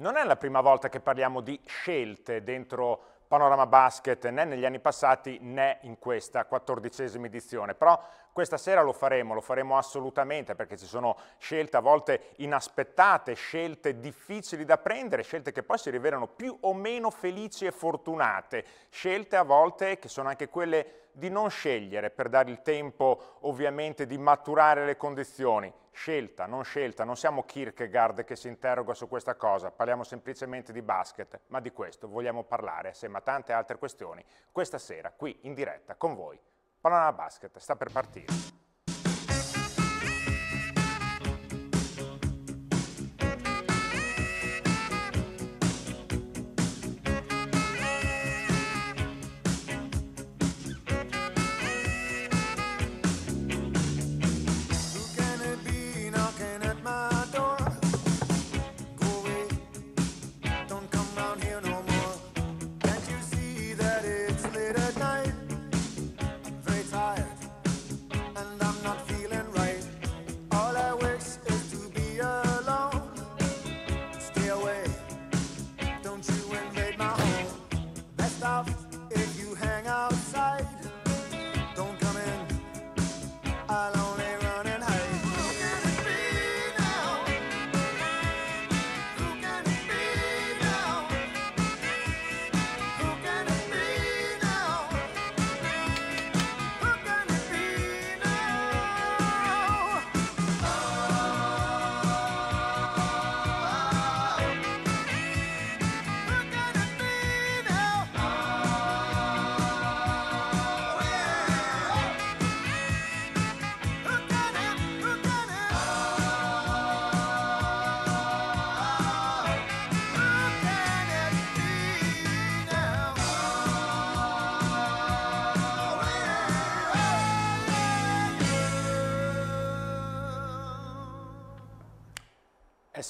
Non è la prima volta che parliamo di scelte dentro Panorama Basket, né negli anni passati né in questa quattordicesima edizione, però questa sera lo faremo, lo faremo assolutamente perché ci sono scelte a volte inaspettate, scelte difficili da prendere, scelte che poi si rivelano più o meno felici e fortunate, scelte a volte che sono anche quelle di non scegliere per dare il tempo ovviamente di maturare le condizioni. Scelta, non scelta, non siamo Kierkegaard che si interroga su questa cosa, parliamo semplicemente di basket, ma di questo vogliamo parlare assieme a tante altre questioni questa sera qui in diretta con voi. Panorama basket sta per partire.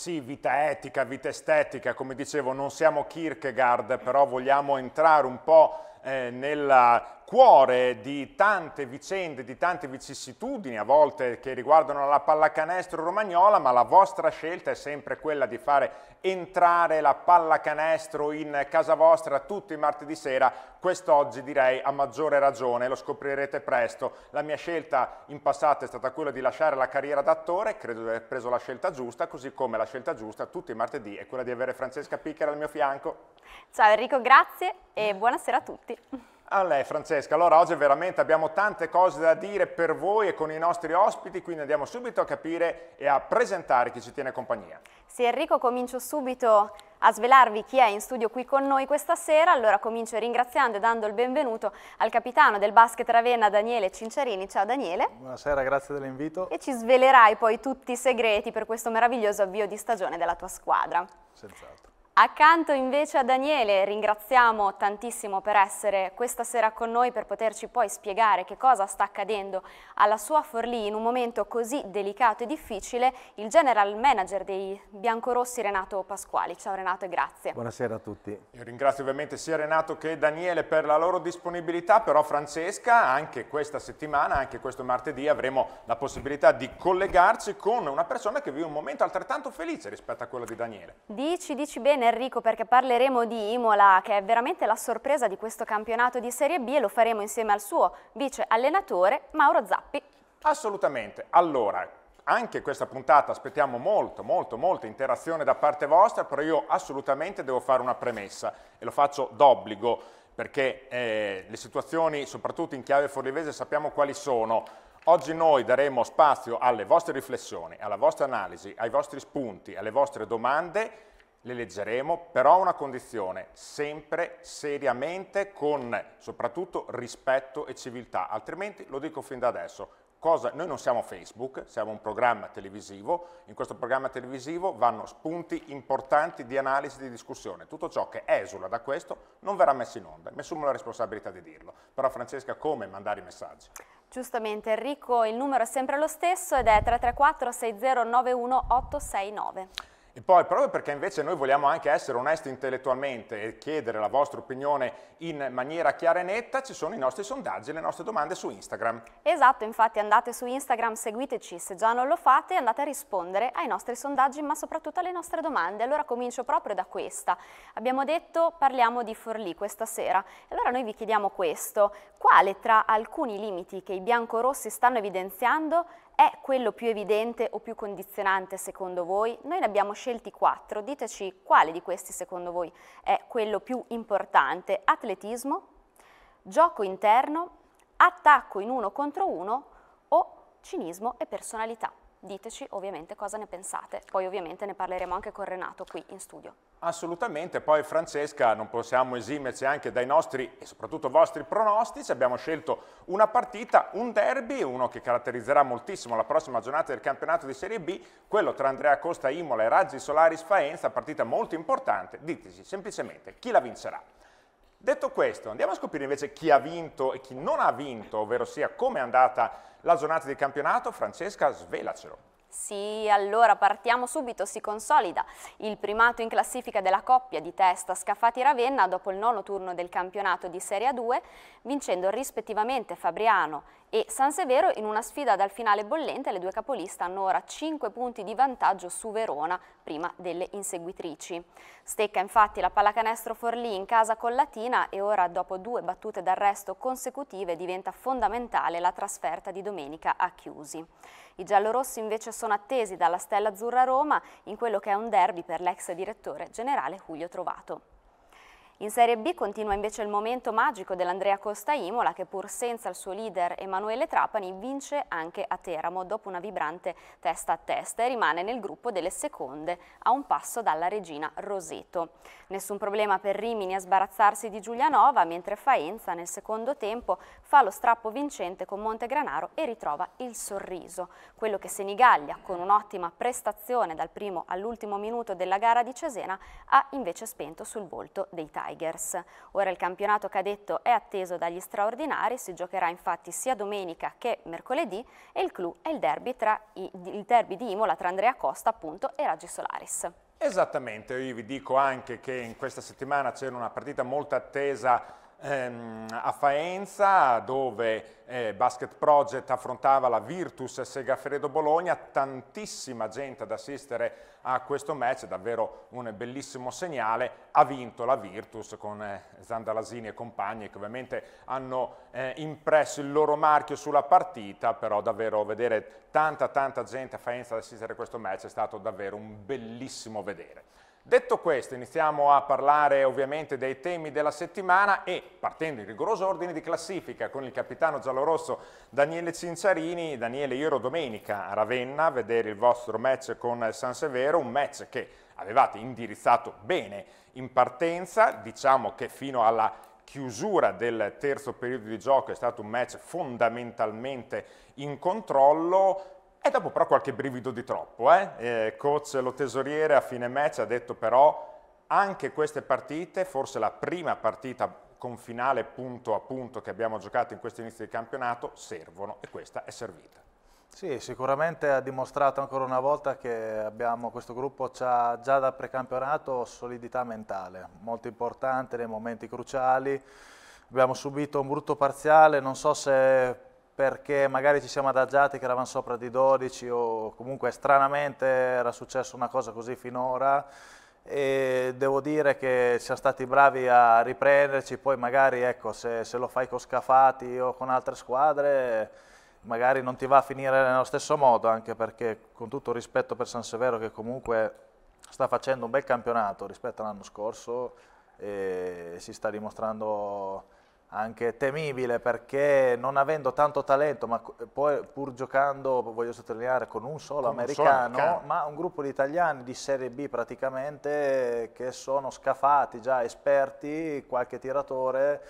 sì, vita etica, vita estetica, come dicevo, non siamo Kierkegaard, però vogliamo entrare un po' eh, nella cuore di tante vicende, di tante vicissitudini, a volte che riguardano la pallacanestro romagnola, ma la vostra scelta è sempre quella di fare entrare la pallacanestro in casa vostra tutti i martedì sera, quest'oggi direi a maggiore ragione, lo scoprirete presto. La mia scelta in passato è stata quella di lasciare la carriera d'attore, credo di aver preso la scelta giusta, così come la scelta giusta tutti i martedì è quella di avere Francesca Picchera al mio fianco. Ciao Enrico, grazie e buonasera a tutti. A lei Francesca, allora oggi veramente abbiamo tante cose da dire per voi e con i nostri ospiti, quindi andiamo subito a capire e a presentare chi ci tiene compagnia. Sì Enrico, comincio subito a svelarvi chi è in studio qui con noi questa sera, allora comincio ringraziando e dando il benvenuto al capitano del basket Ravenna Daniele Cincerini. Ciao Daniele. Buonasera, grazie dell'invito. E ci svelerai poi tutti i segreti per questo meraviglioso avvio di stagione della tua squadra. Senz'altro. Accanto invece a Daniele ringraziamo tantissimo per essere questa sera con noi per poterci poi spiegare che cosa sta accadendo alla sua Forlì in un momento così delicato e difficile, il general manager dei Biancorossi Renato Pasquali. Ciao Renato e grazie. Buonasera a tutti. Io ringrazio ovviamente sia Renato che Daniele per la loro disponibilità, però Francesca anche questa settimana, anche questo martedì avremo la possibilità di collegarci con una persona che vive un momento altrettanto felice rispetto a quello di Daniele. Dici, dici bene Enrico perché parleremo di Imola che è veramente la sorpresa di questo campionato di Serie B e lo faremo insieme al suo vice allenatore Mauro Zappi. Assolutamente, allora anche questa puntata aspettiamo molto, molto, molta interazione da parte vostra, però io assolutamente devo fare una premessa e lo faccio d'obbligo perché eh, le situazioni, soprattutto in chiave forlivese, sappiamo quali sono. Oggi noi daremo spazio alle vostre riflessioni, alla vostra analisi, ai vostri spunti, alle vostre domande le leggeremo, però a una condizione, sempre seriamente con soprattutto rispetto e civiltà, altrimenti lo dico fin da adesso, Cosa, noi non siamo Facebook, siamo un programma televisivo, in questo programma televisivo vanno spunti importanti di analisi e di discussione, tutto ciò che esula da questo non verrà messo in onda, mi assumo la responsabilità di dirlo, però Francesca come mandare i messaggi? Giustamente Enrico, il numero è sempre lo stesso ed è 334 6091 869. E poi, proprio perché invece noi vogliamo anche essere onesti intellettualmente e chiedere la vostra opinione in maniera chiara e netta, ci sono i nostri sondaggi e le nostre domande su Instagram. Esatto, infatti andate su Instagram, seguiteci, se già non lo fate e andate a rispondere ai nostri sondaggi ma soprattutto alle nostre domande. Allora comincio proprio da questa. Abbiamo detto parliamo di Forlì questa sera. Allora noi vi chiediamo questo, quale tra alcuni limiti che i biancorossi stanno evidenziando è quello più evidente o più condizionante secondo voi? Noi ne abbiamo scelti quattro, diteci quale di questi secondo voi è quello più importante. Atletismo, gioco interno, attacco in uno contro uno o cinismo e personalità. Diteci ovviamente cosa ne pensate, poi ovviamente ne parleremo anche con Renato qui in studio. Assolutamente, poi Francesca non possiamo esimerci anche dai nostri e soprattutto vostri pronostici, abbiamo scelto una partita, un derby, uno che caratterizzerà moltissimo la prossima giornata del campionato di Serie B, quello tra Andrea Costa Imola e Raggi Solaris Faenza, partita molto importante, diteci semplicemente chi la vincerà. Detto questo, andiamo a scoprire invece chi ha vinto e chi non ha vinto, ovvero sia come è andata la giornata di campionato, Francesca, svelacelo. Sì, allora partiamo subito, si consolida il primato in classifica della coppia di testa scafati Ravenna dopo il nono turno del campionato di Serie 2 vincendo rispettivamente Fabriano e San Severo in una sfida dal finale bollente, le due capoliste hanno ora 5 punti di vantaggio su Verona, prima delle inseguitrici. Stecca infatti la pallacanestro Forlì in casa con Latina e ora dopo due battute d'arresto consecutive diventa fondamentale la trasferta di domenica a Chiusi. I giallorossi invece sono attesi dalla Stella Azzurra Roma in quello che è un derby per l'ex direttore generale Julio Trovato. In Serie B continua invece il momento magico dell'Andrea Costa Imola che pur senza il suo leader Emanuele Trapani vince anche a Teramo dopo una vibrante testa a testa e rimane nel gruppo delle seconde a un passo dalla regina Roseto. Nessun problema per Rimini a sbarazzarsi di Giulianova mentre Faenza nel secondo tempo fa lo strappo vincente con Montegranaro e ritrova il sorriso, quello che Senigallia con un'ottima prestazione dal primo all'ultimo minuto della gara di Cesena ha invece spento sul volto dei tagli. Tigers. Ora il campionato cadetto è atteso dagli straordinari, si giocherà infatti sia domenica che mercoledì e il clou è il derby, tra, il derby di Imola tra Andrea Costa appunto, e Raggi Solaris. Esattamente, io vi dico anche che in questa settimana c'era una partita molto attesa ehm, a Faenza dove eh, Basket Project affrontava la Virtus Segafredo Bologna, tantissima gente ad assistere a questo match, davvero un bellissimo segnale, ha vinto la Virtus con eh, Zandalasini e compagni che ovviamente hanno eh, impresso il loro marchio sulla partita, però davvero vedere tanta tanta gente a Faenza ad assistere a questo match è stato davvero un bellissimo vedere. Detto questo, iniziamo a parlare ovviamente dei temi della settimana e partendo in rigoroso ordine di classifica con il capitano giallorosso Daniele Cinciarini. Daniele, io ero domenica a Ravenna a vedere il vostro match con San Severo, un match che avevate indirizzato bene in partenza, diciamo che fino alla chiusura del terzo periodo di gioco è stato un match fondamentalmente in controllo, e dopo però qualche brivido di troppo, eh? eh coach lo tesoriere a fine match ha detto però anche queste partite, forse la prima partita con finale punto a punto che abbiamo giocato in questo inizio di campionato, servono e questa è servita. Sì, sicuramente ha dimostrato ancora una volta che abbiamo, questo gruppo ha già da precampionato solidità mentale, molto importante nei momenti cruciali. Abbiamo subito un brutto parziale, non so se perché magari ci siamo adagiati che eravamo sopra di 12 o comunque stranamente era successa una cosa così finora e devo dire che siamo stati bravi a riprenderci, poi magari ecco, se, se, lo fai con Scafati o con altre squadre magari non ti va a finire nello stesso modo, anche perché con tutto rispetto per San Severo che comunque sta facendo un bel campionato rispetto all'anno scorso e si sta dimostrando anche temibile perché non avendo tanto talento, ma poi pur giocando, voglio sottolineare, con un solo, con americano, un solo ma un gruppo di italiani di Serie B praticamente che sono scafati, già esperti, qualche tiratore,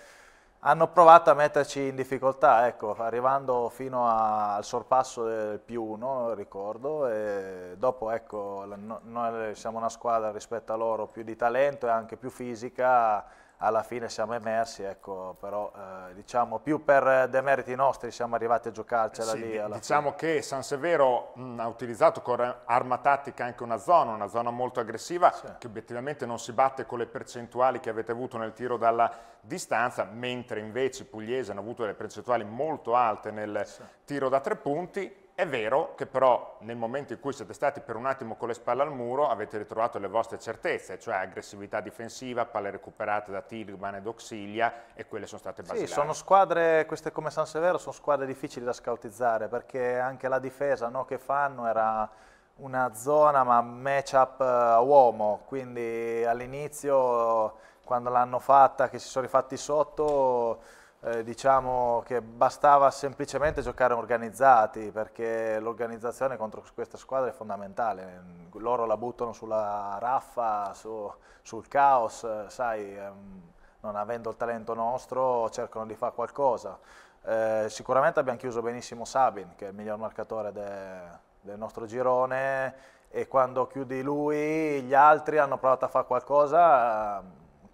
hanno provato a metterci in difficoltà, ecco, arrivando fino a, al sorpasso del più uno, ricordo, e dopo ecco, no, noi siamo una squadra rispetto a loro più di talento e anche più fisica, alla fine siamo emersi, ecco, però eh, diciamo più per demeriti nostri siamo arrivati a giocarcela sì, lì. diciamo fine. che San Severo mh, ha utilizzato con arma tattica anche una zona, una zona molto aggressiva sì. che obiettivamente non si batte con le percentuali che avete avuto nel tiro dalla distanza, mentre invece i pugliesi hanno avuto delle percentuali molto alte nel sì. tiro da tre punti è vero che però nel momento in cui siete stati per un attimo con le spalle al muro avete ritrovato le vostre certezze, cioè aggressività difensiva, palle recuperate da Tilgman ed Oxilia e quelle sono state basilari. Sì, sono squadre, queste come San Severo, sono squadre difficili da scautizzare perché anche la difesa no, che fanno era una zona ma match-up eh, a uomo, quindi all'inizio quando l'hanno fatta, che si sono rifatti sotto eh, diciamo che bastava semplicemente giocare organizzati perché l'organizzazione contro questa squadra è fondamentale, loro la buttano sulla raffa, su, sul caos, sai, ehm, non avendo il talento nostro cercano di fare qualcosa. Eh, sicuramente abbiamo chiuso benissimo Sabin che è il miglior marcatore de, del nostro girone e quando chiudi lui gli altri hanno provato a fare qualcosa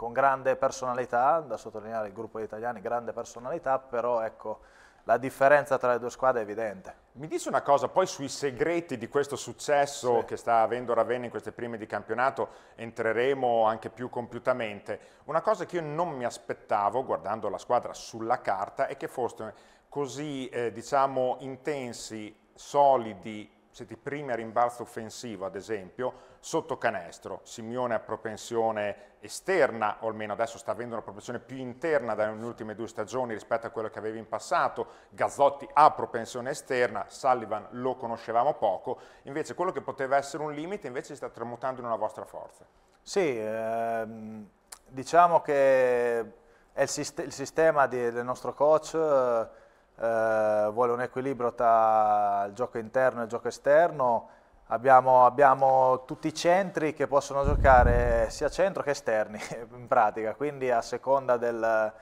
con grande personalità, da sottolineare il gruppo di italiani, grande personalità, però ecco, la differenza tra le due squadre è evidente. Mi dici una cosa poi sui segreti di questo successo sì. che sta avendo Ravenna in queste prime di campionato, entreremo anche più compiutamente. Una cosa che io non mi aspettavo guardando la squadra sulla carta è che foste così eh, diciamo intensi, solidi, se ti primi a rimbalzo offensivo, ad esempio, sotto canestro, Simeone ha propensione esterna, o almeno adesso sta avendo una propensione più interna dalle ultime due stagioni rispetto a quello che avevi in passato, Gazzotti ha propensione esterna, Sullivan lo conoscevamo poco, invece quello che poteva essere un limite invece si sta tramutando in una vostra forza. Sì, ehm, diciamo che il, sist il, sistema di, del nostro coach... Eh, eh, vuole un equilibrio tra il gioco interno e il gioco esterno, abbiamo, abbiamo tutti i centri che possono giocare sia centro che esterni in pratica, quindi a seconda del,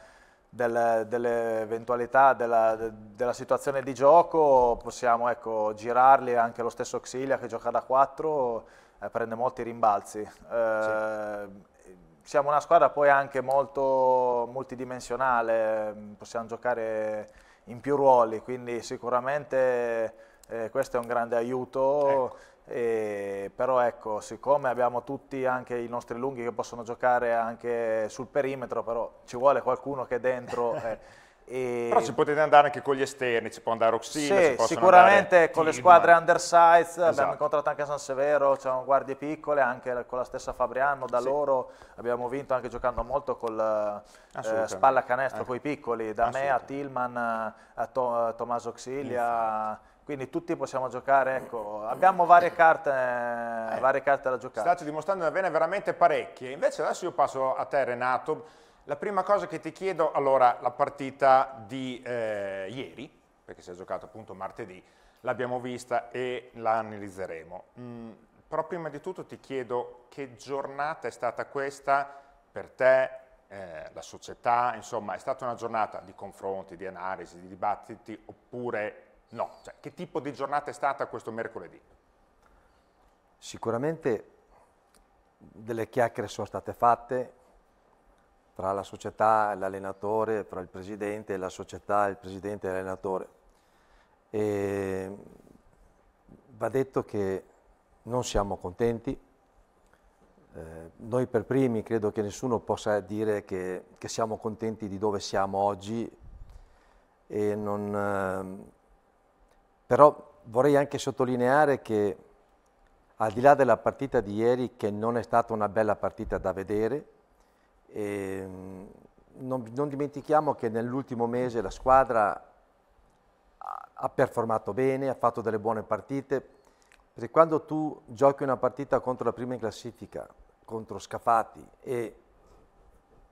del, dell'eventualità della, de, della, situazione di gioco possiamo ecco, girarli anche lo stesso Xilia che gioca da 4 eh, prende molti rimbalzi eh, sì. siamo una squadra poi anche molto multidimensionale possiamo giocare in più ruoli, quindi sicuramente eh, questo è un grande aiuto. Ecco. E, però ecco, siccome abbiamo tutti anche i nostri lunghi che possono giocare anche sul perimetro, però ci vuole qualcuno che dentro... Eh, e... Però ci potete andare anche con gli esterni, ci può andare Oxina, sì, sicuramente con le squadre undersize, esatto. abbiamo incontrato anche San Severo, c'erano guardie piccole, anche con la stessa Fabriano, da sì. loro abbiamo vinto anche giocando molto con eh, spalla canestro eh. con i piccoli, da me a Tillman, a, to a Tommaso Auxilia, quindi tutti possiamo giocare, ecco, abbiamo varie carte, eh. varie carte da giocare. State dimostrando di averne veramente parecchie, invece adesso io passo a te Renato, la prima cosa che ti chiedo, allora, la partita di eh, ieri, perché si è giocato appunto martedì, l'abbiamo vista e la analizzeremo. Mm, però prima di tutto ti chiedo che giornata è stata questa per te, eh, la società, insomma, è stata una giornata di confronti, di analisi, di dibattiti oppure no? Cioè, che tipo di giornata è stata questo mercoledì? Sicuramente delle chiacchiere sono state fatte, tra la società e l'allenatore, tra il presidente e la società, il presidente e l'allenatore. E va detto che non siamo contenti, eh, noi per primi credo che nessuno possa dire che, che siamo contenti di dove siamo oggi, non, eh, però vorrei anche sottolineare che al di là della partita di ieri, che non è stata una bella partita da vedere, e ehm, non, non dimentichiamo che nell'ultimo mese la squadra ha performato bene, ha fatto delle buone partite, perché quando tu giochi una partita contro la prima in classifica, contro Scafati e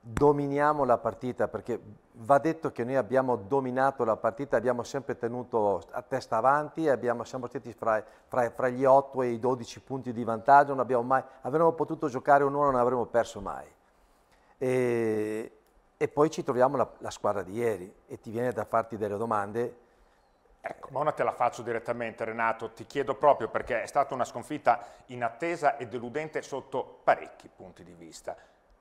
dominiamo la partita, perché va detto che noi abbiamo dominato la partita, abbiamo sempre tenuto a testa avanti, abbiamo, siamo stati fra, fra, fra gli 8 e i 12 punti di vantaggio, non abbiamo mai, avremmo potuto giocare un'ora, non avremmo perso mai. E, e poi ci troviamo la, la, squadra di ieri e ti viene da farti delle domande. Ecco, ma una te la faccio direttamente Renato, ti chiedo proprio perché è stata una sconfitta inattesa e deludente sotto parecchi punti di vista.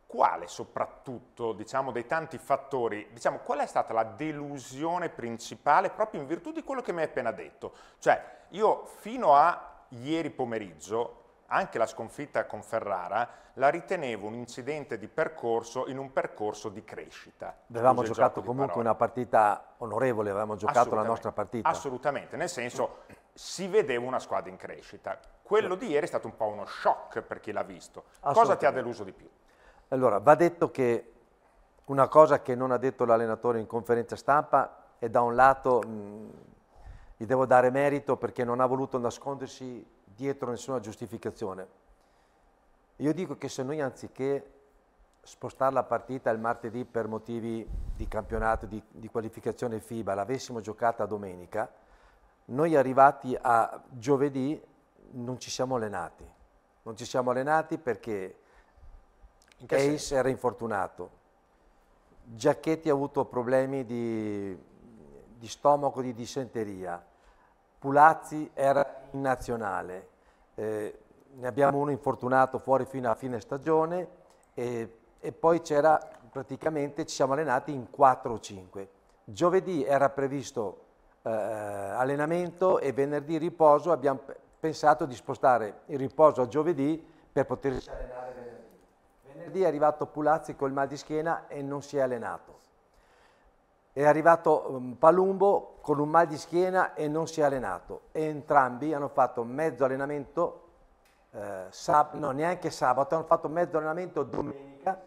Quale soprattutto, diciamo, dei tanti fattori, diciamo, qual è stata la delusione principale proprio in virtù di quello che mi hai appena detto? Cioè, io fino a ieri pomeriggio anche la sconfitta con Ferrara, la ritenevo un incidente di percorso in un percorso di crescita. Avevamo giocato comunque una partita onorevole, avevamo giocato la nostra partita. Assolutamente, nel senso si vedeva una squadra in crescita. Quello di ieri è stato un po' uno shock per chi l'ha visto. Cosa ti ha deluso di più? Allora, va detto che una cosa che non ha detto l'allenatore in conferenza stampa è da un lato... Mh, gli devo dare merito perché non ha voluto nascondersi dietro nessuna giustificazione. Io dico che se noi anziché spostare la partita il martedì per motivi di campionato, di, di qualificazione FIBA, l'avessimo giocata domenica, noi arrivati a giovedì non ci siamo allenati. Non ci siamo allenati perché In Case era infortunato, Giacchetti ha avuto problemi di, di stomaco, di dissenteria, Pulazzi era in nazionale, eh, ne abbiamo uno infortunato fuori fino a fine stagione e, e poi c'era praticamente ci siamo allenati in 4 o 5. Giovedì era previsto eh, eh, allenamento e venerdì riposo, abbiamo pensato di spostare il riposo a giovedì per potersi allenare venerdì. Venerdì è arrivato Pulazzi col mal di schiena e non si è allenato è arrivato mm, Palumbo con un mal di schiena e non si è allenato. E entrambi hanno fatto mezzo allenamento, eh, sab- no neanche sabato, hanno fatto mezzo allenamento domenica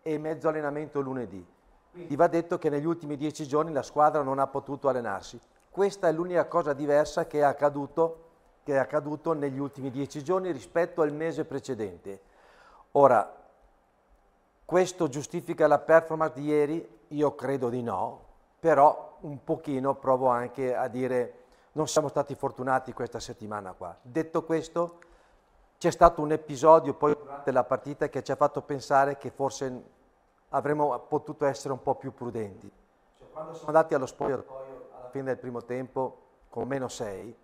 e mezzo allenamento lunedì. Quindi va detto che negli ultimi dieci giorni la squadra non ha potuto allenarsi. Questa è l'unica cosa diversa che è accaduto, che è accaduto negli ultimi dieci giorni rispetto al mese precedente. Ora, questo giustifica la performance di ieri io credo di no, però un pochino provo anche a dire non siamo stati fortunati questa settimana qua. Detto questo, c'è stato un episodio poi durante la partita che ci ha fatto pensare che forse avremmo potuto essere un po' più prudenti. Cioè, quando sono andati allo spogliatoio alla fine del primo tempo con meno 6,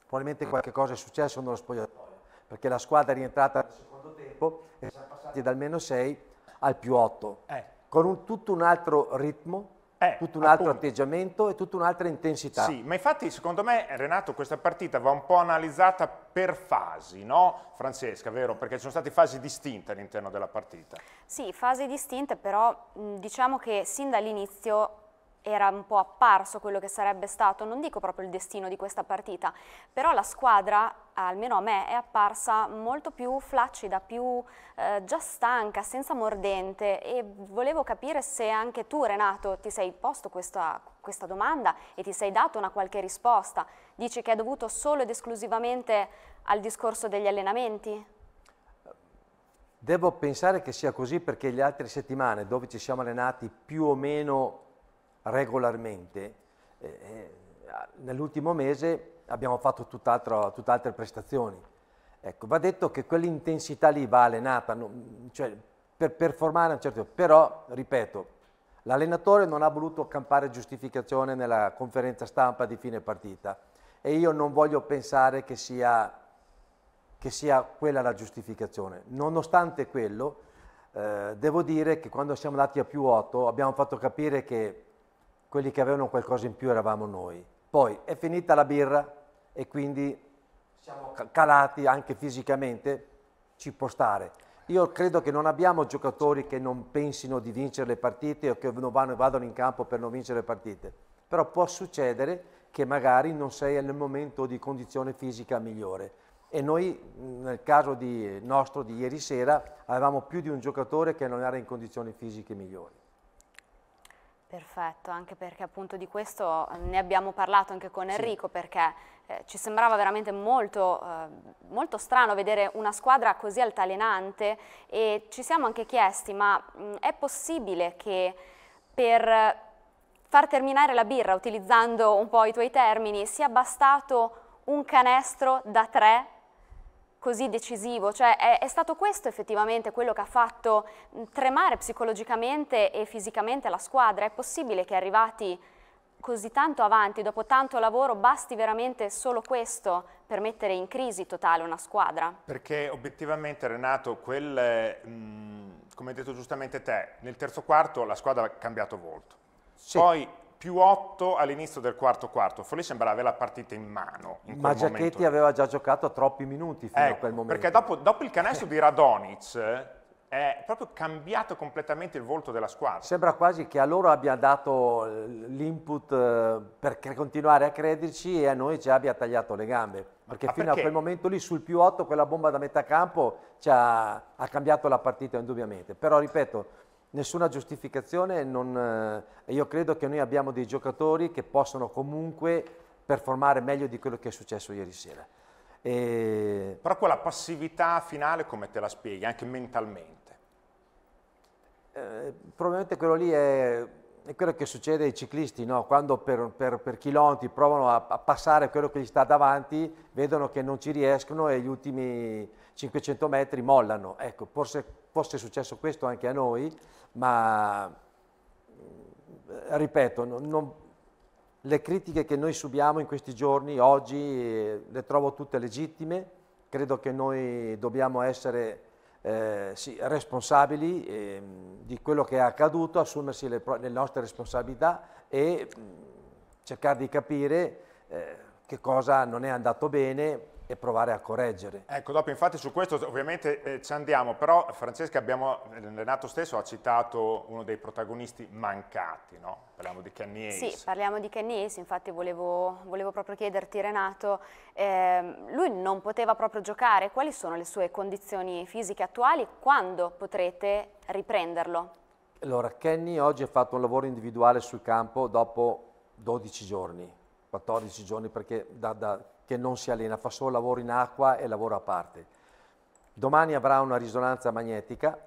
probabilmente mm. qualche cosa è successo nello spogliatoio, perché la squadra è rientrata nel secondo tempo e siamo passati dal meno 6 al più 8. Eh con un, tutto un altro ritmo, eh, tutto un altro atteggiamento e tutta un'altra intensità. Sì, ma infatti secondo me Renato questa partita va un po' analizzata per fasi, no Francesca, vero? Perché ci sono state fasi distinte all'interno della partita. Sì, fasi distinte però diciamo che sin dall'inizio era un po' apparso quello che sarebbe stato, non dico proprio il destino di questa partita, però la squadra, almeno a me, è apparsa molto più flaccida, più eh, già stanca, senza mordente e volevo capire se anche tu Renato ti sei posto questa, questa domanda e ti sei dato una qualche risposta. Dici che è dovuto solo ed esclusivamente al discorso degli allenamenti? Devo pensare che sia così perché le altre settimane dove ci siamo allenati più o meno regolarmente, eh, eh, nell'ultimo mese abbiamo fatto tutt'altre prestazioni. Ecco, va detto che quell'intensità lì va allenata, non, cioè, per performare a un certo però, ripeto, l'allenatore non ha voluto campare giustificazione nella conferenza stampa di fine partita e io non voglio pensare che sia, che sia quella la giustificazione. Nonostante quello, eh, devo dire che quando siamo andati a più 8 abbiamo fatto capire che quelli che avevano qualcosa in più eravamo noi. Poi è finita la birra e quindi siamo calati anche fisicamente, ci può stare. Io credo che non abbiamo giocatori che non pensino di vincere le partite o che non vadano in campo per non vincere le partite, però può succedere che magari non sei nel momento di condizione fisica migliore. E noi nel caso di nostro di ieri sera avevamo più di un giocatore che non era in condizioni fisiche migliori. Perfetto, anche perché appunto di questo eh, ne abbiamo parlato anche con Enrico perché eh, ci sembrava veramente molto, eh, molto, strano vedere una squadra così altalenante e ci siamo anche chiesti ma mh, mm, è possibile che per far terminare la birra, utilizzando un po' i tuoi termini, sia bastato un canestro da tre così decisivo? Cioè è, è, stato questo effettivamente quello che ha fatto mm, tremare psicologicamente e fisicamente la squadra? È possibile che arrivati così tanto avanti, dopo tanto lavoro, basti veramente solo questo per mettere in crisi totale una squadra? Perché obiettivamente Renato, quel, mh, mm, come hai detto giustamente te, nel terzo quarto la squadra ha cambiato volto. Sì. Poi più 8 all'inizio del quarto quarto, Folli sembrava avere la partita in mano. In Ma Giacchetti aveva già giocato troppi minuti fino ecco, a quel momento. Perché dopo, dopo il canestro di Radonic eh, è proprio cambiato completamente il volto della squadra. Sembra quasi che a loro abbia dato l'input eh, per continuare a crederci e a noi ci abbia tagliato le gambe. Perché ah, fino perché? a quel momento lì sul più 8 quella bomba da metà campo ha, ha cambiato la partita indubbiamente. Però ripeto, nessuna giustificazione, non, eh, io credo che noi abbiamo dei giocatori che possono comunque performare meglio di quello che è successo ieri sera. E... Però quella passività finale come te la spieghi, anche mentalmente? Eh, probabilmente quello lì è, è, quello che succede ai ciclisti, no? quando per, per, per chilometri provano a, a, passare quello che gli sta davanti, vedono che non ci riescono e gli ultimi 500 metri mollano. Ecco, forse Forse è successo questo anche a noi, ma eh, ripeto, non, non, le critiche che noi subiamo in questi giorni, oggi, eh, le trovo tutte legittime. Credo che noi dobbiamo essere eh, sì, responsabili eh, di quello che è accaduto, assumersi le, le nostre responsabilità e mh, mm, cercare di capire eh, che cosa non è andato bene e provare a correggere. Ecco, dopo infatti su questo ovviamente eh, ci andiamo, però Francesca abbiamo, eh, Renato stesso ha citato uno dei protagonisti mancati, no? Parliamo di Kenny Ace. Sì, parliamo di Kenny Ace, infatti volevo, volevo proprio chiederti Renato, eh, lui non poteva proprio giocare, quali sono le sue condizioni fisiche attuali, quando potrete riprenderlo? Allora, Kenny oggi ha fatto un lavoro individuale sul campo dopo 12 giorni, 14 giorni perché da, da che non si allena, fa solo lavoro in acqua e lavoro a parte. Domani avrà una risonanza magnetica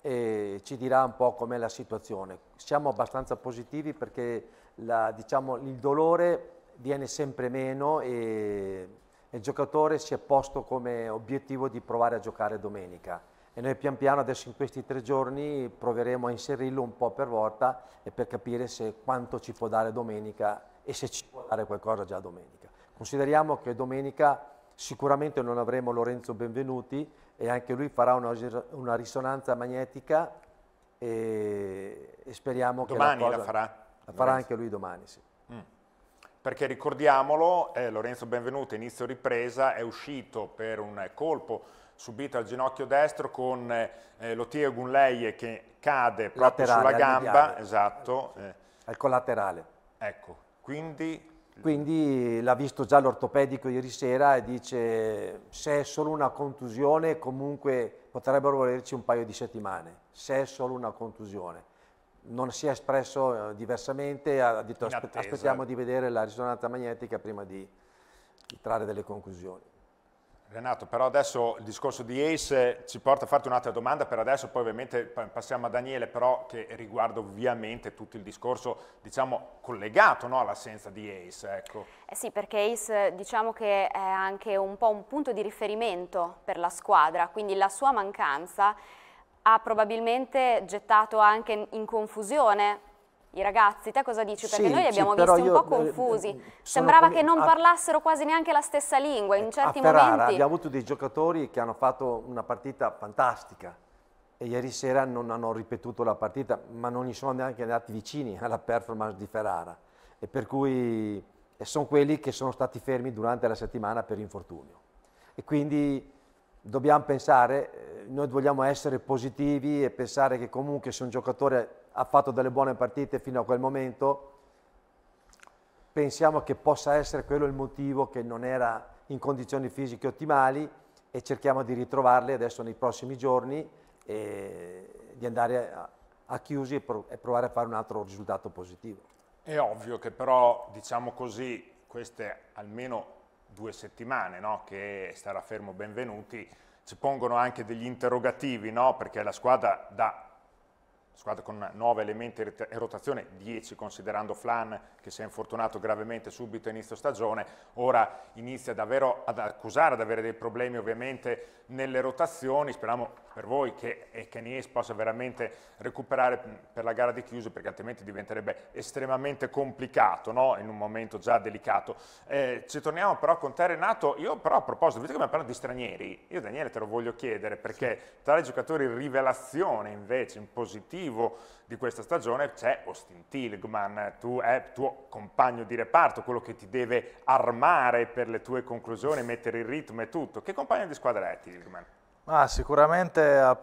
e ci dirà un po' com'è la situazione. Siamo abbastanza positivi perché la, diciamo, il dolore viene sempre meno e il giocatore si è posto come obiettivo di provare a giocare domenica e noi pian piano adesso in questi tre giorni proveremo a inserirlo un po' per volta e per capire se quanto ci può dare domenica e se ci può dare qualcosa già domenica. Consideriamo che domenica sicuramente non avremo Lorenzo Benvenuti e anche lui farà una, una risonanza magnetica e, e speriamo domani che la, la farà. La farà Lorenzo. anche lui domani, sì. Mm. Perché ricordiamolo, eh, Lorenzo Benvenuti inizio ripresa è uscito per un colpo subito al ginocchio destro con eh, eh Lottie Gunleie che cade proprio Laterale, sulla gamba, esatto. Al, eh. al collaterale. Ecco, quindi quindi l'ha visto già l'ortopedico ieri sera e dice se è solo una contusione comunque potrebbero volerci un paio di settimane, se è solo una contusione. Non si è espresso eh, diversamente, ha detto aspettiamo di vedere la risonanza magnetica prima di, di trarre delle conclusioni. Renato, però adesso il discorso di Ace ci porta a farti un'altra domanda per adesso, poi ovviamente passiamo a Daniele, però che riguarda ovviamente tutto il discorso, diciamo, collegato no, all'assenza di Ace. Ecco. Eh sì, perché Ace diciamo che è anche un po' un punto di riferimento per la squadra, quindi la sua mancanza ha probabilmente gettato anche in confusione i ragazzi, te cosa dici? Perché sì, noi li abbiamo sì, visti un po' eh, confusi, mm, sembrava che non a, parlassero quasi neanche la stessa lingua in eh, certi a Ferrara momenti. abbiamo avuto dei giocatori che hanno fatto una partita fantastica e ieri sera non hanno ripetuto la partita, ma non gli sono neanche andati vicini alla performance di Ferrara e per cui e sono quelli che sono stati fermi durante la settimana per infortunio e quindi dobbiamo pensare, eh, noi vogliamo essere positivi e pensare che comunque se un giocatore ha fatto delle buone partite fino a quel momento, pensiamo che possa essere quello il motivo che non era in condizioni fisiche ottimali e cerchiamo di ritrovarle adesso nei prossimi giorni e di andare a, a chiusi e, pro, e provare a fare un altro risultato positivo. È ovvio che però, diciamo così, queste almeno due settimane no, che starà fermo Benvenuti, ci pongono anche degli interrogativi, no? perché la squadra da squadra con 9 elementi in rotazione, 10 considerando Flan che si è infortunato gravemente subito a inizio stagione, ora inizia davvero ad accusare, ad avere dei problemi ovviamente nelle rotazioni, speriamo per voi che Canies possa veramente recuperare per la gara di chiuso perché altrimenti diventerebbe estremamente complicato no? in un momento già delicato. Eh, ci torniamo però con te Renato, io però a proposito, visto che mi parlato di stranieri, io Daniele te lo voglio chiedere perché tra i giocatori rivelazione invece in positivo positivo di questa stagione c'è Austin Tilgman, tu è tuo compagno di reparto, quello che ti deve armare per le tue conclusioni, mettere il ritmo e tutto. Che compagno di squadra è Tilgman? Ah, sicuramente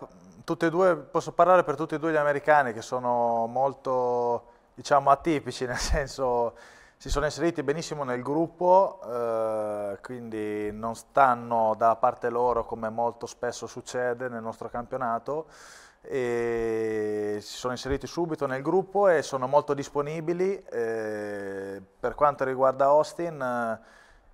due, posso parlare per tutti e due gli americani che sono molto diciamo, atipici, nel senso si sono inseriti benissimo nel gruppo, eh, quindi non stanno da parte loro come molto spesso succede nel nostro campionato e si sono inseriti subito nel gruppo e sono molto disponibili. E per quanto riguarda Austin,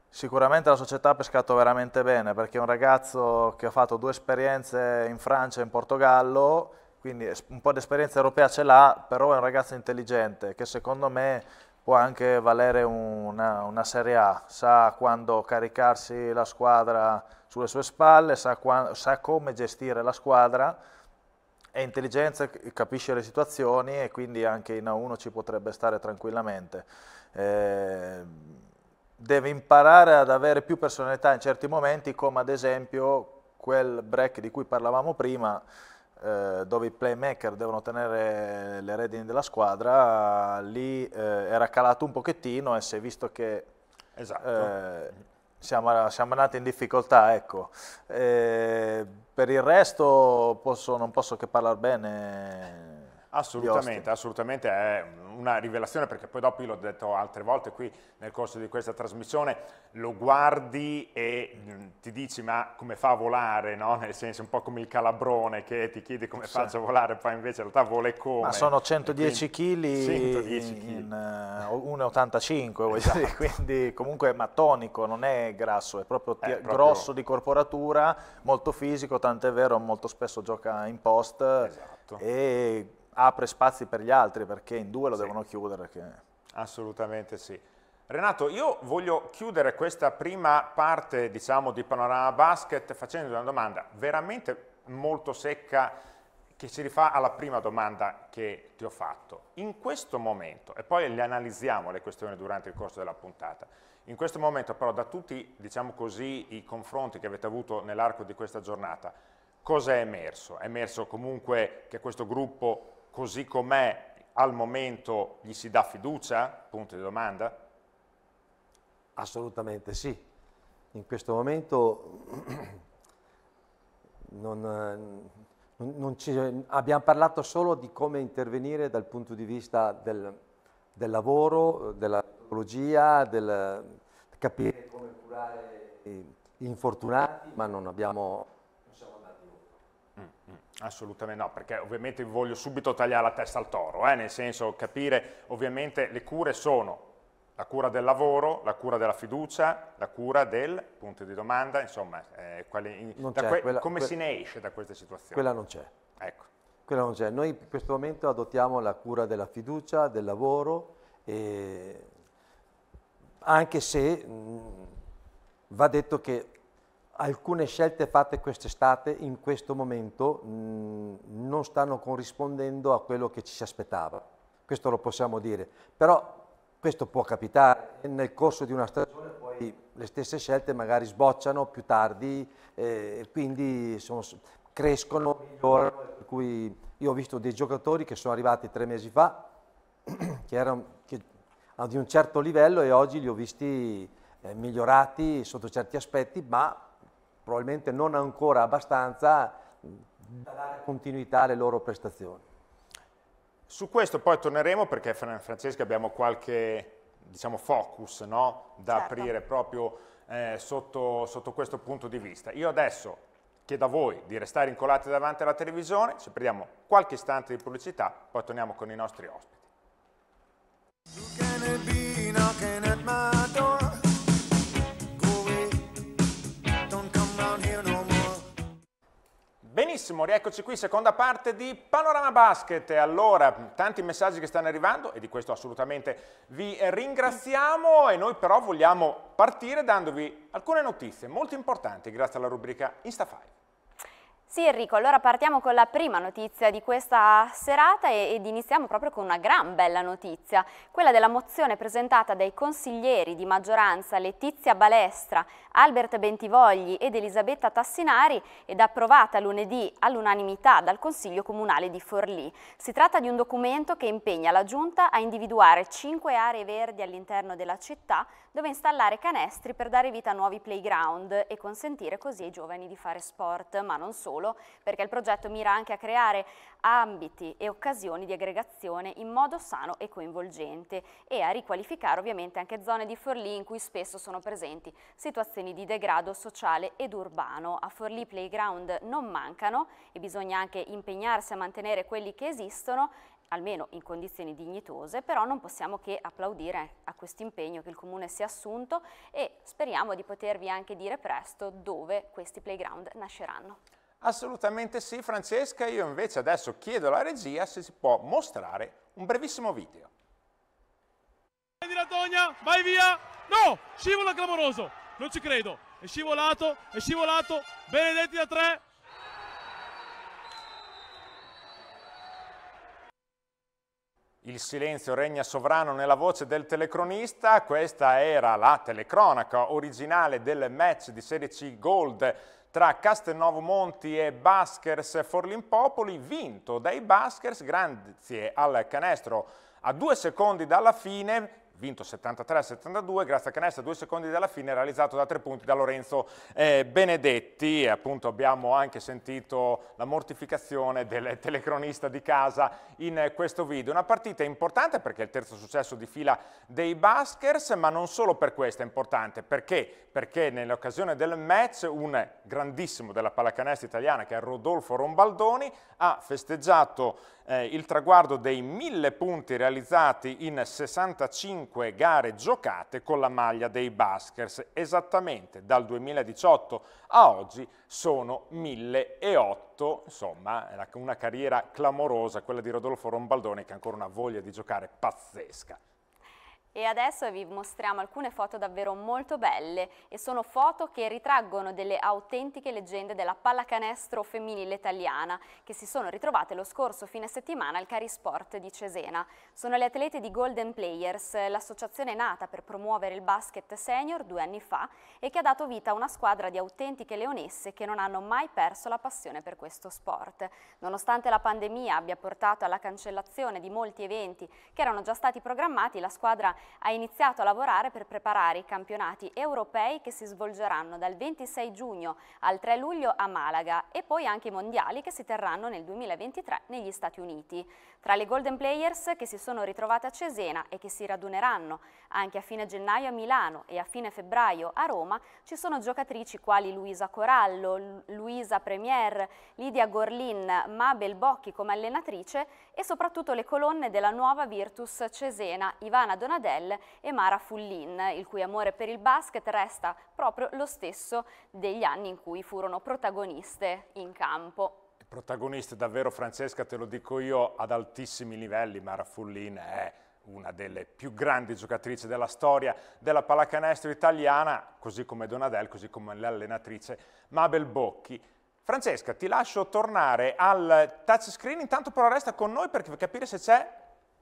sicuramente la società ha pescato veramente bene perché è un ragazzo che ha fatto due esperienze in Francia e in Portogallo, quindi un po' di esperienza europea ce l'ha, però è un ragazzo intelligente che secondo me può anche valere una, una Serie A, sa quando caricarsi la squadra sulle sue spalle, sa, sa come gestire la squadra è intelligenza, capisce le situazioni e quindi anche in A1 ci potrebbe stare tranquillamente. Eh, deve imparare ad avere più personalità in certi momenti, come ad esempio quel break di cui parlavamo prima, eh, dove i playmaker devono tenere le redini della squadra, lì eh, era calato un pochettino e si è visto che... Esatto. Eh, siamo, siamo andati in difficoltà, ecco eh, per il resto posso, non posso che parlare bene Assolutamente, assolutamente è una rivelazione perché poi dopo io l'ho detto altre volte qui nel corso di questa trasmissione, lo guardi e mm, ti dici ma come fa a volare, no? nel senso un po' come il calabrone che ti chiedi come sì. faccio a volare poi invece in realtà vuole come. Ma sono 110 kg in, 1,85 eh, esatto. Dire, quindi comunque ma tonico, non è grasso, è proprio, è proprio... grosso di corporatura, molto fisico, tant'è vero molto spesso gioca in post esatto. e apre spazi per gli altri perché in due lo sì. devono chiudere. Che... Assolutamente sì. Renato, io voglio chiudere questa prima parte, diciamo, di Panorama Basket facendo una domanda veramente molto secca che si rifà alla prima domanda che ti ho fatto. In questo momento, e poi le analizziamo le questioni durante il corso della puntata, in questo momento però da tutti, diciamo così, i confronti che avete avuto nell'arco di questa giornata, cosa è emerso? È emerso comunque che questo gruppo così com'è al momento gli si dà fiducia? Punto di domanda. Assolutamente sì. In questo momento non, non ci, abbiamo parlato solo di come intervenire dal punto di vista del, del lavoro, della psicologia, del capire come curare gli infortunati, ma non abbiamo Assolutamente no, perché ovviamente voglio subito tagliare la testa al toro, eh? nel senso capire, ovviamente le cure sono la cura del lavoro, la cura della fiducia, la cura del punto di domanda, insomma, eh, quali, que quella, come si ne esce da queste situazioni? Quella non c'è. Ecco. Quella non c'è. Noi in questo momento adottiamo la cura della fiducia, del lavoro, anche se mh, mm, va detto che alcune scelte fatte quest'estate in questo momento mh, mm, non stanno corrispondendo a quello che ci si aspettava, questo lo possiamo dire, però questo può capitare nel corso di una stagione poi le stesse scelte magari sbocciano più tardi eh, e quindi sono, crescono, migliorano, per cui io ho visto dei giocatori che sono arrivati tre mesi fa che erano che, di un certo livello e oggi li ho visti eh, migliorati sotto certi aspetti ma probabilmente non ancora abbastanza da dare continuità alle loro prestazioni. Su questo poi torneremo perché Francesca abbiamo qualche diciamo, focus no? da certo. aprire proprio eh, sotto, sotto questo punto di vista. Io adesso chiedo a voi di restare incolati davanti alla televisione, ci prendiamo qualche istante di pubblicità, poi torniamo con i nostri ospiti. Benissimo, rieccoci qui, seconda parte di Panorama Basket. Allora, tanti messaggi che stanno arrivando e di questo assolutamente vi ringraziamo e noi però vogliamo partire dandovi alcune notizie molto importanti grazie alla rubrica InstaFive. Sì Enrico, allora partiamo con la prima notizia di questa serata ed iniziamo proprio con una gran bella notizia, quella della mozione presentata dai consiglieri di maggioranza Letizia Balestra, Albert Bentivogli ed Elisabetta Tassinari ed approvata lunedì all'unanimità dal Consiglio Comunale di Forlì. Si tratta di un documento che impegna la Giunta a individuare cinque aree verdi all'interno della città dove installare canestri per dare vita a nuovi playground e consentire così ai giovani di fare sport, ma non solo, perché il progetto mira anche a creare ambiti e occasioni di aggregazione in modo sano e coinvolgente e a riqualificare ovviamente anche zone di Forlì in cui spesso sono presenti situazioni di degrado sociale ed urbano. A Forlì playground non mancano e bisogna anche impegnarsi a mantenere quelli che esistono almeno in condizioni dignitose, però non possiamo che applaudire a questo impegno che il Comune si è assunto e speriamo di potervi anche dire presto dove questi playground nasceranno. Assolutamente sì Francesca, io invece adesso chiedo alla regia se si può mostrare un brevissimo video. Prendi la Togna, vai via, no, scivola clamoroso, non ci credo, è scivolato, è scivolato, benedetti da tre, il silenzio regna sovrano nella voce del telecronista, questa era la telecronaca originale del match di Serie C Gold tra Castelnuovo Monti e Baskers Forlimpopoli, vinto dai Baskers grazie al canestro a due secondi dalla fine vinto 73-72 grazie a canestro due secondi dalla fine realizzato da tre punti da Lorenzo eh, Benedetti e appunto abbiamo anche sentito la mortificazione del telecronista di casa in questo video. Una partita importante perché è il terzo successo di fila dei Baskers ma non solo per questo è importante perché? Perché nell'occasione del match un grandissimo della pallacanestro italiana che è Rodolfo Rombaldoni ha festeggiato eh, il traguardo dei 1000 punti realizzati in 65 gare giocate con la maglia dei Baskers. Esattamente dal 2018 a oggi sono 1008, insomma una carriera clamorosa quella di Rodolfo Rombaldone che ha ancora una voglia di giocare pazzesca e adesso vi mostriamo alcune foto davvero molto belle e sono foto che ritraggono delle autentiche leggende della pallacanestro femminile italiana che si sono ritrovate lo scorso fine settimana al Carisport di Cesena. Sono le atlete di Golden Players, l'associazione nata per promuovere il basket senior due anni fa e che ha dato vita a una squadra di autentiche leonesse che non hanno mai perso la passione per questo sport. Nonostante la pandemia abbia portato alla cancellazione di molti eventi che erano già stati programmati, la squadra ha iniziato a lavorare per preparare i campionati europei che si svolgeranno dal 26 giugno al 3 luglio a Malaga e poi anche i mondiali che si terranno nel 2023 negli Stati Uniti. Tra le Golden Players che si sono ritrovate a Cesena e che si raduneranno anche a fine gennaio a Milano e a fine febbraio a Roma, ci sono giocatrici quali Luisa Corallo, Luisa Premier, Lidia Gorlin, Mabel Bocchi come allenatrice e soprattutto le colonne della nuova Virtus Cesena, Ivana Donadel e Mara Fullin, il cui amore per il basket resta proprio lo stesso degli anni in cui furono protagoniste in campo protagonista davvero Francesca, te lo dico io, ad altissimi livelli, Mara Fullin è una delle più grandi giocatrici della storia della pallacanestro italiana, così come Donadel, così come l'allenatrice Mabel Bocchi. Francesca, ti lascio tornare al touchscreen, intanto però resta con noi per capire se c'è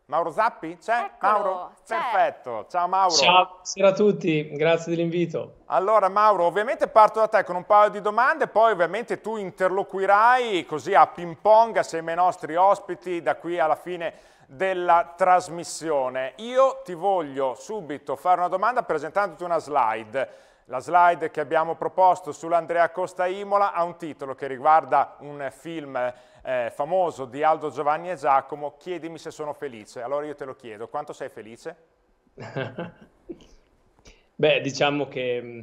Mauro Zappi? C'è? Mauro? C'è. Perfetto, ciao Mauro. Ciao, buonasera a tutti, grazie dell'invito. Allora Mauro, ovviamente parto da te con un paio di domande, poi ovviamente tu interloquirai così a ping pong assieme ai nostri ospiti da qui alla fine della trasmissione. Io ti voglio subito fare una domanda presentandoti una slide. La slide che abbiamo proposto sull'Andrea Costa Imola ha un titolo che riguarda un film eh, famoso di Aldo Giovanni e Giacomo, chiedimi se sono felice. Allora io te lo chiedo, quanto sei felice? Beh, diciamo che mm,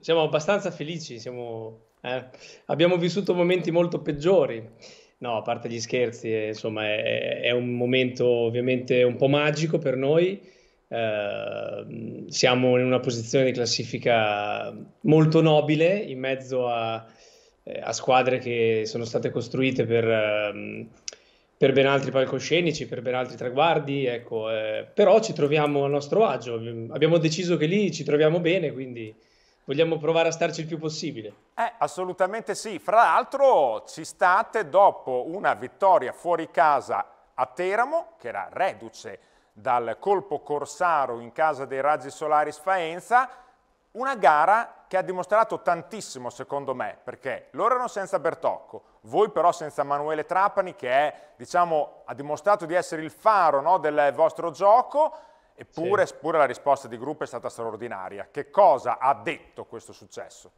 siamo abbastanza felici, siamo, eh, abbiamo vissuto momenti molto peggiori. No, a parte gli scherzi, eh, insomma, è, è, un momento ovviamente un po' magico per noi. Eh, siamo in una posizione di classifica molto nobile in mezzo a eh, a squadre che sono state costruite per, ehm, per, ben altri palcoscenici, per ben altri traguardi, ecco, eh, però ci troviamo a nostro agio, abbiamo deciso che lì ci troviamo bene, quindi vogliamo provare a starci il più possibile. Eh, assolutamente sì, fra l'altro ci state dopo una vittoria fuori casa a Teramo, che era reduce dal colpo corsaro in casa dei raggi solari Sfaenza, una gara che ha dimostrato tantissimo secondo me, perché loro erano senza Bertocco, voi però senza Manuele Trapani che è, diciamo, ha dimostrato di essere il faro no, del vostro gioco, eppure sì. la risposta di gruppo è stata straordinaria. Che cosa ha detto questo successo?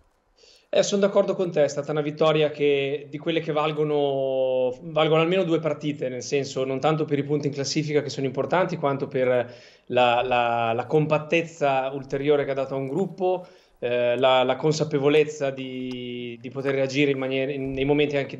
Eh, sono d'accordo con te, è stata una vittoria che, di quelle che valgono, valgono, almeno due partite, nel senso non tanto per i punti in classifica che sono importanti, quanto per la, la, la compattezza ulteriore che ha dato a un gruppo, eh, la, la, consapevolezza di, di poter reagire maniera, nei momenti anche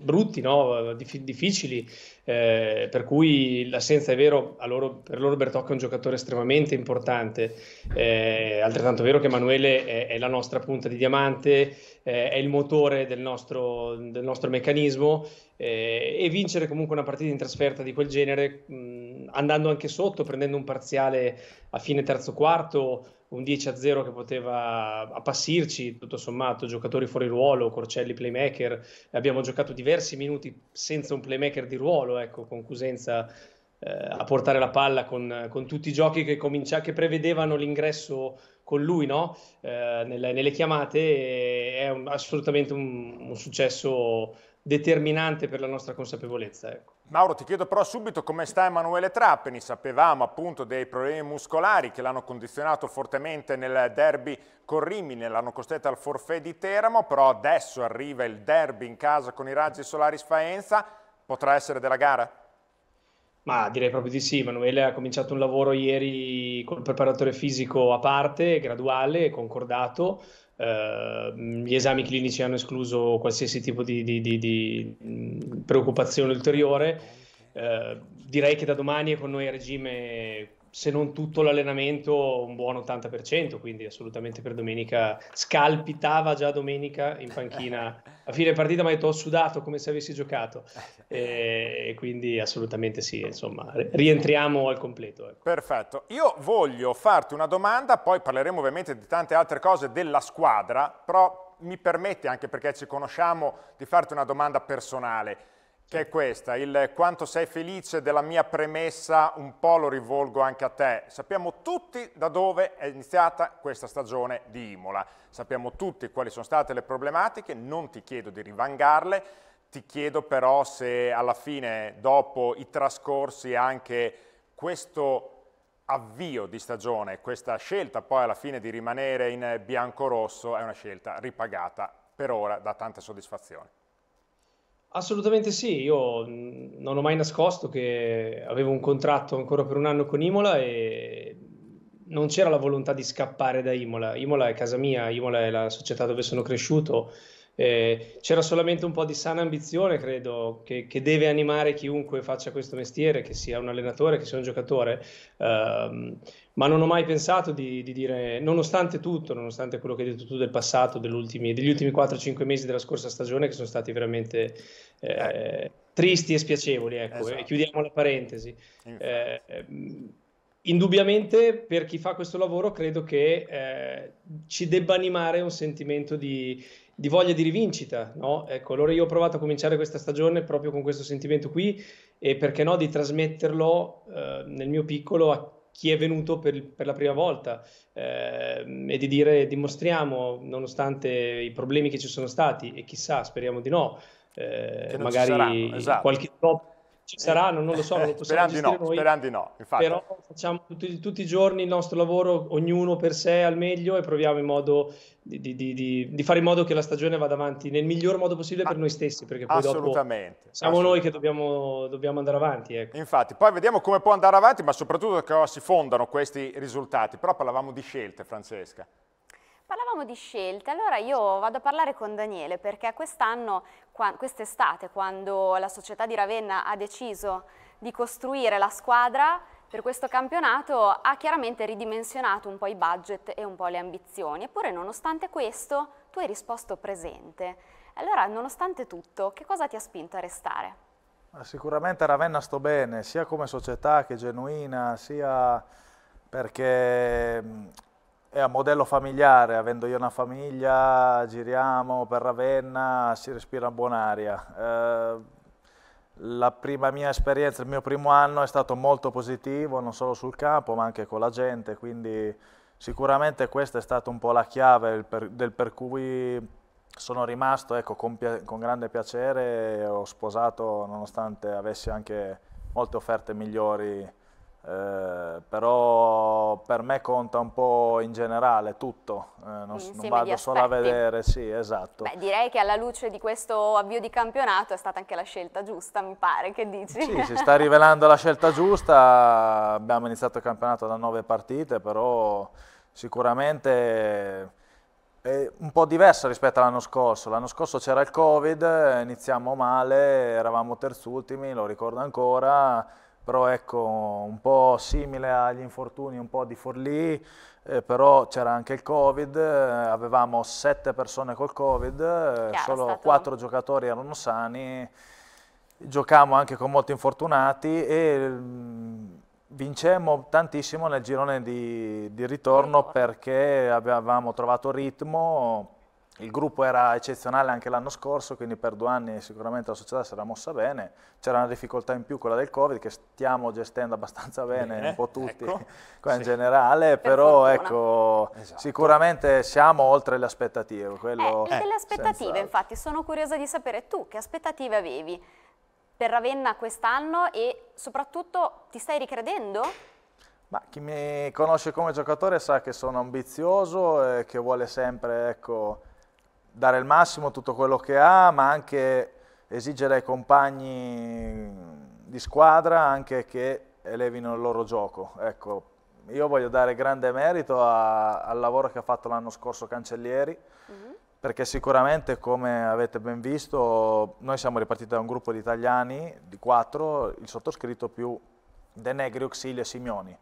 brutti, no? Dif- difficili, eh, per cui l'assenza è vero, loro, per loro Bertocca è un giocatore estremamente importante, eh, altrettanto vero che Emanuele è, è, la nostra punta di diamante, eh, è il motore del nostro, del nostro meccanismo eh, e vincere comunque una partita in trasferta di quel genere, mh, mm, andando anche sotto, prendendo un parziale a fine terzo quarto, un 10 a 0 che poteva appassirci, tutto sommato, giocatori fuori ruolo, Corcelli playmaker, abbiamo giocato diversi minuti senza un playmaker di ruolo, ecco, con Cusenza eh, a portare la palla con, con tutti i giochi che, comincia- che prevedevano l'ingresso con lui no? eh, nelle, nelle, chiamate, è un, assolutamente un, un successo determinante per la nostra consapevolezza. Ecco. Mauro, ti chiedo però subito come sta Emanuele Trappeni. Sapevamo appunto dei problemi muscolari che l'hanno condizionato fortemente nel derby con Rimini, l'hanno costretto al forfè di Teramo, però adesso arriva il derby in casa con i raggi solari Sfaenza. Potrà essere della gara? Ma direi proprio di sì, Emanuele ha cominciato un lavoro ieri col preparatore fisico a parte, graduale, concordato, Ehm, gli esami clinici hanno escluso qualsiasi tipo di, di, di, di preoccupazione ulteriore. Eh, direi che da domani è con noi a regime se non tutto l'allenamento, un buon 80%, quindi assolutamente per domenica scalpitava già domenica in panchina. A fine partita mi ha detto ho sudato come se avessi giocato e quindi assolutamente sì, insomma, rientriamo al completo. Ecco. Perfetto, io voglio farti una domanda, poi parleremo ovviamente di tante altre cose della squadra, però mi permette, anche perché ci conosciamo, di farti una domanda personale che è questa, il quanto sei felice della mia premessa un po' lo rivolgo anche a te. Sappiamo tutti da dove è iniziata questa stagione di Imola, sappiamo tutti quali sono state le problematiche, non ti chiedo di rivangarle, ti chiedo però se alla fine, dopo i trascorsi, anche questo avvio di stagione, questa scelta poi alla fine di rimanere in bianco-rosso è una scelta ripagata per ora da tante soddisfazioni. Assolutamente sì, io mm, non ho mai nascosto che avevo un contratto ancora per un anno con Imola e non c'era la volontà di scappare da Imola. Imola è casa mia, Imola è la società dove sono cresciuto. Eh, c'era solamente un po' di sana ambizione, credo, che, che, deve animare chiunque faccia questo mestiere, che sia un allenatore, che sia un giocatore. Eh, ma non ho mai pensato di, di, dire, nonostante tutto, nonostante quello che hai detto tu del passato, degli ultimi 4-5 mesi della scorsa stagione, che sono stati veramente eh, tristi e spiacevoli, ecco, esatto. e chiudiamo la parentesi. Eh, ehm, indubbiamente per chi fa questo lavoro credo che eh, ci debba animare un sentimento di, di voglia di rivincita, no? Ecco, allora io ho provato a cominciare questa stagione proprio con questo sentimento qui e perché no di trasmetterlo eh, nel mio piccolo a chi è venuto per, per la prima volta eh, e di dire dimostriamo, nonostante i problemi che ci sono stati, e chissà, speriamo di no, eh, magari esatto. qualche ci saranno, non lo so, non lo eh, possiamo sperando no, noi, sperando no, infatti. però facciamo tutti, tutti, i giorni il nostro lavoro, ognuno per sé al meglio e proviamo in modo di, di, di, di fare in modo che la stagione vada avanti nel miglior modo possibile per ah, noi stessi, perché poi assolutamente, dopo siamo assolutamente. noi che dobbiamo, dobbiamo andare avanti. Ecco. Infatti, poi vediamo come può andare avanti, ma soprattutto da cosa si fondano questi risultati, però parlavamo di scelte, Francesca. Parlavamo di scelte, allora io vado a parlare con Daniele perché quest'anno, quest'estate, quando la società di Ravenna ha deciso di costruire la squadra per questo campionato, ha chiaramente ridimensionato un po' i budget e un po' le ambizioni. Eppure nonostante questo tu hai risposto presente. Allora, nonostante tutto, che cosa ti ha spinto a restare? Sicuramente a Ravenna sto bene, sia come società che genuina, sia perché è a modello familiare, avendo io una famiglia, giriamo per Ravenna, si respira buon'aria. Eh, la prima mia esperienza, il mio primo anno è stato molto positivo, non solo sul campo ma anche con la gente, quindi sicuramente questa è stata un po' la chiave per, del per cui sono rimasto ecco, con, con, grande piacere, ho sposato nonostante avessi anche molte offerte migliori, eh, però per me conta un po' in generale tutto, eh, non, non vado solo a vedere, sì, esatto. Beh, direi che alla luce di questo avvio di campionato è stata anche la scelta giusta, mi pare, che dici? Sì, si sta rivelando la scelta giusta, abbiamo iniziato il campionato da nove partite, però sicuramente è un po' diversa rispetto all'anno scorso. L'anno scorso c'era il Covid, iniziamo male, eravamo terzultimi, lo ricordo ancora, però ecco un po' simile agli infortuni un po' di Forlì, eh, però c'era anche il Covid, eh, avevamo sette persone col Covid, eh, solo quattro stato... giocatori erano sani, giocavamo anche con molti infortunati e mm, vincemmo tantissimo nel girone di, di ritorno perché avevamo trovato ritmo, il gruppo era eccezionale anche l'anno scorso, quindi per due anni sicuramente la società si era mossa bene. C'era una difficoltà in più, quella del Covid, che stiamo gestendo abbastanza bene, bene un po' tutti, ecco. qua sì. in generale, per però fortuna. ecco, esatto. sicuramente siamo oltre le aspettative. Quello eh, e delle aspettative, senza... infatti, sono curiosa di sapere tu che aspettative avevi per Ravenna quest'anno e soprattutto ti stai ricredendo? Ma chi mi conosce come giocatore sa che sono ambizioso e che vuole sempre, ecco, dare il massimo tutto quello che ha, ma anche esigere ai compagni di squadra anche che elevino il loro gioco. Ecco, io voglio dare grande merito a, al lavoro che ha fatto l'anno scorso Cancellieri, uh mhm. -huh. perché sicuramente, come avete ben visto, noi siamo ripartiti da un gruppo di italiani, di quattro, il sottoscritto più De Negri, Auxilio e Simioni.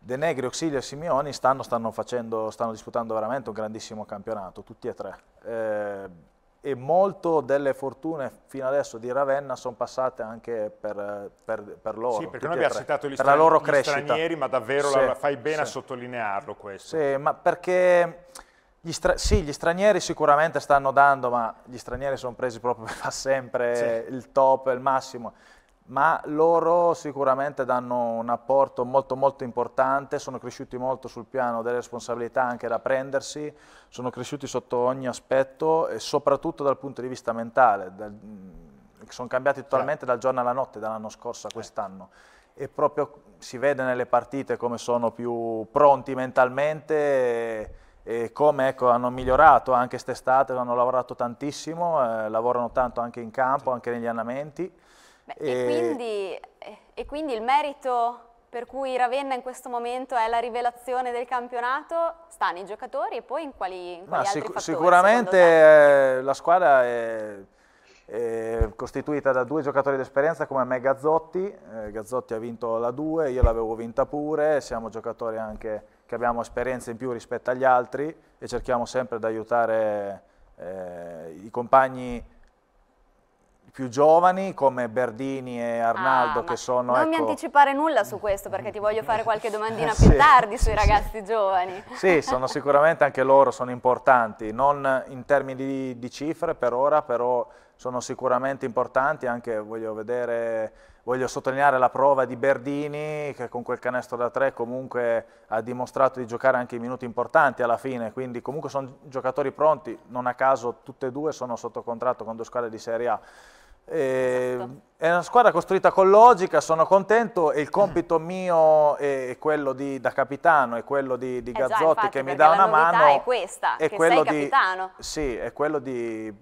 De Negri, Auxilia e Simeoni stanno, stanno, facendo, stanno, disputando veramente un grandissimo campionato, tutti e tre. Eh, e molto delle fortune fino adesso di Ravenna sono passate anche per, per, per loro. Sì, perché noi abbiamo citato gli, per loro gli stranieri, ma davvero sì, la, fai bene sì. a sottolinearlo questo. Sì, ma perché... Gli sì, gli stranieri sicuramente stanno dando, ma gli stranieri sono presi proprio per fare sempre sì. il top, il massimo ma loro sicuramente danno un apporto molto molto importante, sono cresciuti molto sul piano delle responsabilità anche da prendersi, sono cresciuti sotto ogni aspetto e soprattutto dal punto di vista mentale, dal, sono cambiati totalmente dal giorno alla notte, dall'anno scorso a quest'anno e proprio si vede nelle partite come sono più pronti mentalmente e, e come ecco, hanno migliorato anche quest'estate, hanno lavorato tantissimo, eh, lavorano tanto anche in campo, anche negli allenamenti Beh, e, e, eh, quindi, eh, e quindi il merito per cui Ravenna in questo momento è la rivelazione del campionato, sta nei giocatori e poi in quali, in quali altri sic fattori, Sicuramente eh, la squadra è, è, costituita da due giocatori d'esperienza come me Gazzotti, eh, Gazzotti ha vinto la 2, io l'avevo vinta pure, siamo giocatori anche che abbiamo esperienza in più rispetto agli altri e cerchiamo sempre di aiutare eh, i compagni più giovani come Berdini e Arnaldo ah, che sono... Non ecco... mi anticipare nulla su questo perché ti voglio fare qualche domandina più tardi sui sì, ragazzi sì. giovani. Sì, sono sicuramente anche loro, sono importanti, non in termini di, di cifre per ora, però sono sicuramente importanti, anche voglio vedere voglio sottolineare la prova di Berdini che con quel canestro da tre comunque ha dimostrato di giocare anche i minuti importanti alla fine, quindi comunque sono giocatori pronti, non a caso tutte e due sono sotto contratto con due squadre di Serie A. Eh, esatto. Ehm, è una squadra costruita con logica, sono contento e il compito mm. mio è quello di, da capitano, è quello di, di Gazzotti eh infatti, che mi dà una mano. è questa, è quello di, Sì, è quello di,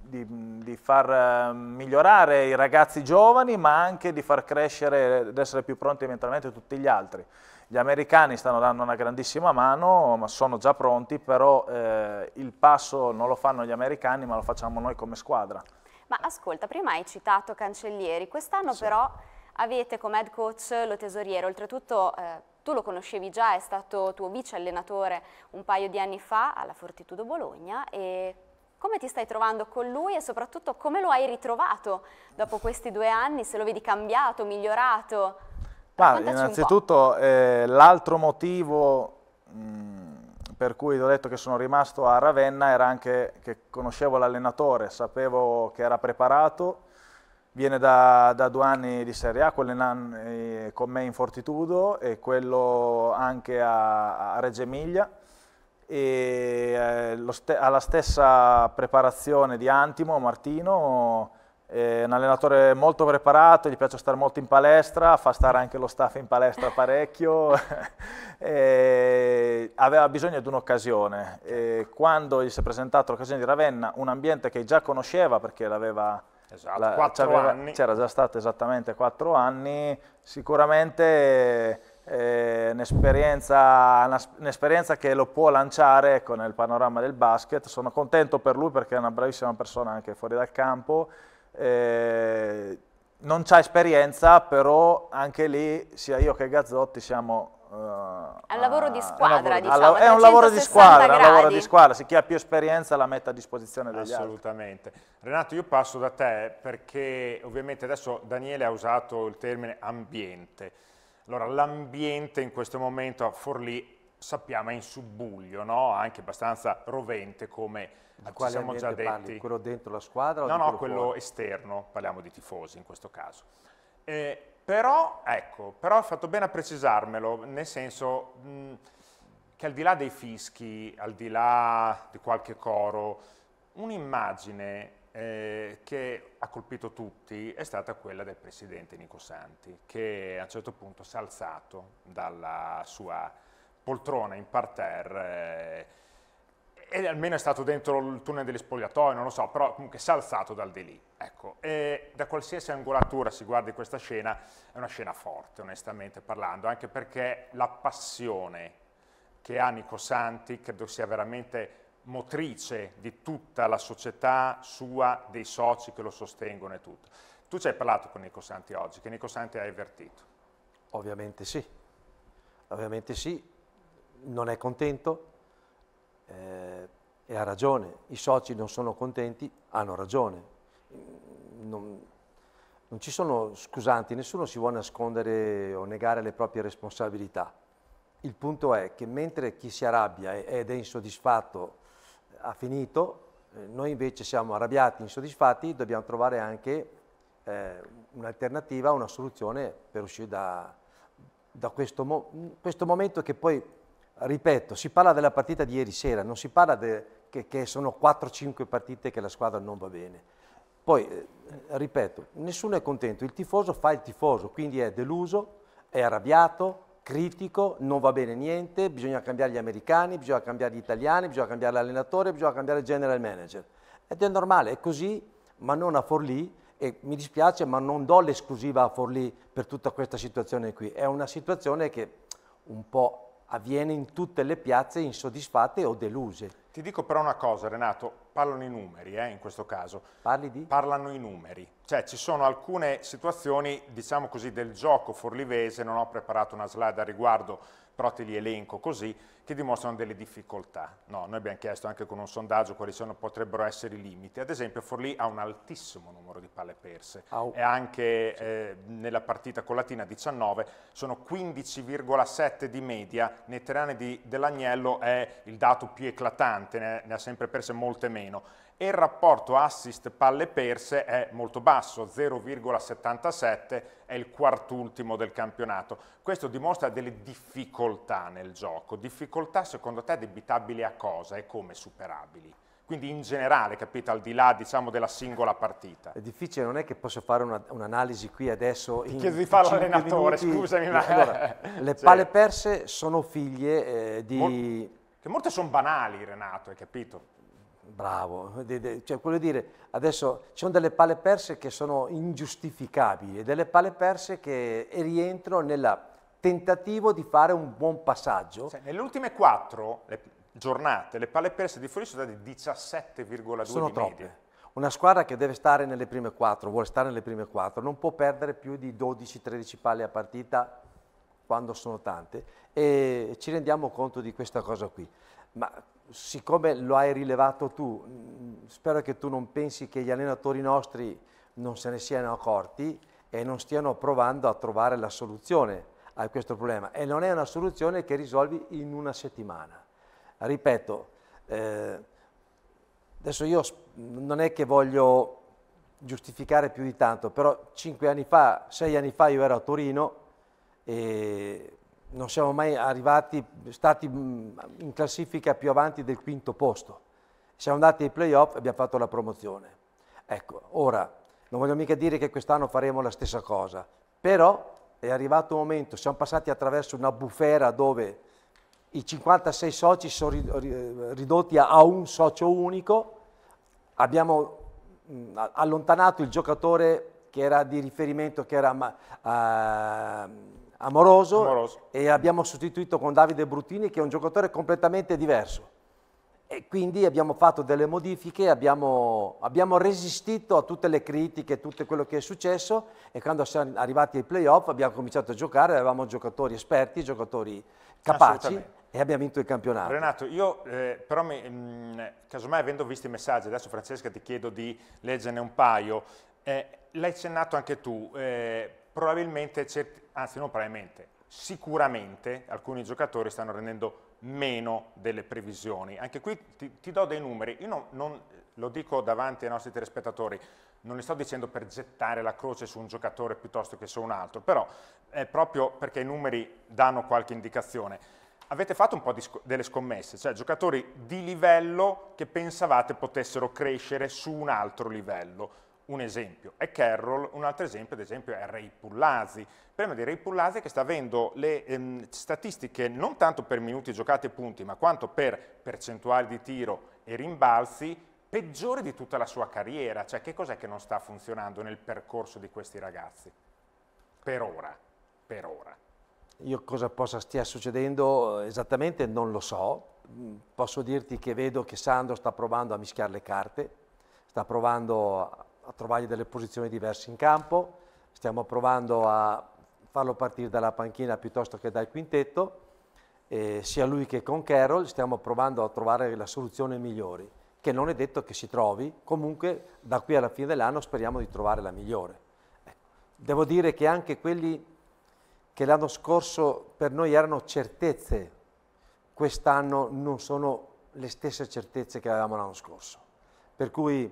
di, far ehm, migliorare i ragazzi giovani ma anche di far crescere ed essere più pronti mentalmente tutti gli altri. Gli americani stanno dando una grandissima mano, ma sono già pronti, però eh, il passo non lo fanno gli americani, ma lo facciamo noi come squadra. Ma ascolta, prima hai citato Cancellieri, quest'anno sì. però avete come head coach lo tesoriere, oltretutto eh, tu lo conoscevi già, è stato tuo vice allenatore un paio di anni fa alla Fortitudo Bologna e come ti stai trovando con lui e soprattutto come lo hai ritrovato dopo questi due anni, se lo vedi cambiato, migliorato? Ma, innanzitutto eh, l'altro motivo mh, mm, per cui ho detto che sono rimasto a Ravenna era anche che conoscevo l'allenatore, sapevo che era preparato, viene da, da due anni di Serie A, quello eh, con me in Fortitudo e quello anche a, a Reggio Emilia e eh, ste alla stessa preparazione di Antimo, Martino, è un allenatore molto preparato, gli piace stare molto in palestra, fa stare anche lo staff in palestra parecchio, aveva bisogno di un'occasione. quando gli si è presentata l'occasione di Ravenna, un ambiente che già conosceva perché l'aveva... Esatto, C'era già stato esattamente 4 anni, sicuramente eh, un'esperienza, un che lo può lanciare ecco, nel panorama del basket. Sono contento per lui perché è una bravissima persona anche fuori dal campo eh, non c'ha esperienza, però anche lì sia io che Gazzotti siamo... Uh, al lavoro di squadra, a, diciamo, È un lavoro di squadra, un lavoro di squadra, se chi ha più esperienza la mette a disposizione degli Assolutamente. Altri. Renato, io passo da te perché ovviamente adesso Daniele ha usato il termine ambiente. Allora, l'ambiente in questo momento a Forlì sappiamo è in subbuglio, no? anche abbastanza rovente come a quale siamo già detti. Parli? Quello dentro la squadra? No, no, quello, quello esterno, parliamo di tifosi in questo caso. Eh, però, ecco, però è fatto bene a precisarmelo, nel senso mh, che al di là dei fischi, al di là di qualche coro, un'immagine eh, che ha colpito tutti è stata quella del presidente Nico Santi, che a un certo punto si è alzato dalla sua poltrona in parterre. Eh, ed almeno è stato dentro il tunnel delle spogliatoie, non lo so, però comunque si è alzato dal di lì. Ecco, e da qualsiasi angolatura si guardi questa scena, è una scena forte, onestamente parlando, anche perché la passione che ha Nico Santi credo sia veramente motrice di tutta la società sua, dei soci che lo sostengono e tutto. Tu ci hai parlato con Nico Santi oggi, che Nico Santi ha avvertito? Ovviamente sì, ovviamente sì, non è contento, eh, e ha ragione, i soci non sono contenti, hanno ragione. Non, non ci sono scusanti, nessuno si vuole nascondere o negare le proprie responsabilità. Il punto è che mentre chi si arrabbia ed è insoddisfatto eh, ha finito, eh, noi invece siamo arrabbiati, insoddisfatti, dobbiamo trovare anche eh, un'alternativa, una soluzione per uscire da, da questo, mo questo momento che poi ripeto, si parla della partita di ieri sera, non si parla de, che, che, sono 4-5 partite che la squadra non va bene. Poi, eh, ripeto, nessuno è contento, il tifoso fa il tifoso, quindi è deluso, è arrabbiato, critico, non va bene niente, bisogna cambiare gli americani, bisogna cambiare gli italiani, bisogna cambiare l'allenatore, bisogna cambiare il general manager. Ed è normale, è così, ma non a Forlì, e mi dispiace, ma non do l'esclusiva a Forlì per tutta questa situazione qui. È una situazione che un po' avviene in tutte le piazze insoddisfatte o deluse. Ti dico però una cosa, Renato, parlano i numeri eh, in questo caso. Parli di? Parlano i numeri. Cioè ci sono alcune situazioni, diciamo così, del gioco forlivese, non ho preparato una slide a riguardo, però te li elenco così, che dimostrano delle difficoltà. No, noi abbiamo chiesto anche con un sondaggio quali sono, potrebbero essere i limiti. Ad esempio Forlì ha un altissimo numero di palle perse Au. e anche eh, nella partita con Latina 19 sono 15,7 di media, nei terreni dell'Agnello è il dato più eclatante, ne, ne ha sempre perse molte meno e il rapporto assist palle perse è molto basso, 0,77 è il quartultimo del campionato. Questo dimostra delle difficoltà nel gioco. Difficoltà secondo te debitabili a cosa e come superabili? Quindi in generale, capito, al di là diciamo, della singola partita. È difficile, non è che posso fare un'analisi qui adesso. Ti chiedo di farlo all'allenatore, scusami. Ma... Allora, le cioè... palle perse sono figlie eh, di... Mol... Che molte sono banali, Renato, hai capito? Bravo, cioè voglio dire, adesso ci sono delle palle perse che sono ingiustificabili, delle palle perse che rientrano nel tentativo di fare un buon passaggio. Cioè, nelle ultime quattro le giornate le palle perse di Fuori sono state 17,2 sono di troppe. Media. Una squadra che deve stare nelle prime quattro, vuole stare nelle prime quattro, non può perdere più di 12-13 palle a partita quando sono tante e ci rendiamo conto di questa cosa qui ma siccome lo hai rilevato tu, mm, spero che tu non pensi che gli allenatori nostri non se ne siano accorti e non stiano provando a trovare la soluzione a questo problema e non è una soluzione che risolvi in una settimana. Ripeto, eh, adesso io non è che voglio giustificare più di tanto, però cinque anni fa, sei anni fa io ero a Torino e non siamo mai arrivati, stati mm, in classifica più avanti del quinto posto. Siamo andati ai playoff e abbiamo fatto la promozione. Ecco, ora, non voglio mica dire che quest'anno faremo la stessa cosa, però è arrivato un momento, siamo passati attraverso una bufera dove i 56 soci sono ridotti a un socio unico, abbiamo mm, allontanato il giocatore che era di riferimento, che era... Uh, Amoroso, Amoroso, e abbiamo sostituito con Davide Bruttini che è un giocatore completamente diverso. E quindi abbiamo fatto delle modifiche, abbiamo, abbiamo resistito a tutte le critiche, tutto quello che è successo e quando siamo arrivati ai playoff abbiamo cominciato a giocare, avevamo giocatori esperti, giocatori capaci e abbiamo vinto il campionato. Renato, io eh, però, mi, mh, mm, casomai avendo visto i messaggi, adesso Francesca ti chiedo di leggerne un paio, eh, l'hai accennato anche tu, eh, probabilmente certi anzi non probabilmente, sicuramente alcuni giocatori stanno rendendo meno delle previsioni. Anche qui ti, ti do dei numeri, io non, non, lo dico davanti ai nostri telespettatori, non li sto dicendo per gettare la croce su un giocatore piuttosto che su un altro, però è proprio perché i numeri danno qualche indicazione. Avete fatto un po' sc delle scommesse, cioè giocatori di livello che pensavate potessero crescere su un altro livello un esempio è Carroll, un altro esempio ad esempio è Ray Pullasi. Prima di Ray Pullasi che sta avendo le ehm, statistiche non tanto per minuti giocati e punti, ma quanto per percentuali di tiro e rimbalzi peggiori di tutta la sua carriera. Cioè che cos'è che non sta funzionando nel percorso di questi ragazzi? Per ora, per ora. Io cosa possa stia succedendo esattamente non lo so. Mm, posso dirti che vedo che Sandro sta provando a mischiare le carte, sta provando a trovargli delle posizioni diverse in campo, stiamo provando a farlo partire dalla panchina piuttosto che dal quintetto, eh, sia lui che con Carroll stiamo provando a trovare la soluzione migliore, che non è detto che si trovi, comunque da qui alla fine dell'anno speriamo di trovare la migliore. Ecco, devo dire che anche quelli che l'anno scorso per noi erano certezze, quest'anno non sono le stesse certezze che avevamo l'anno scorso. Per cui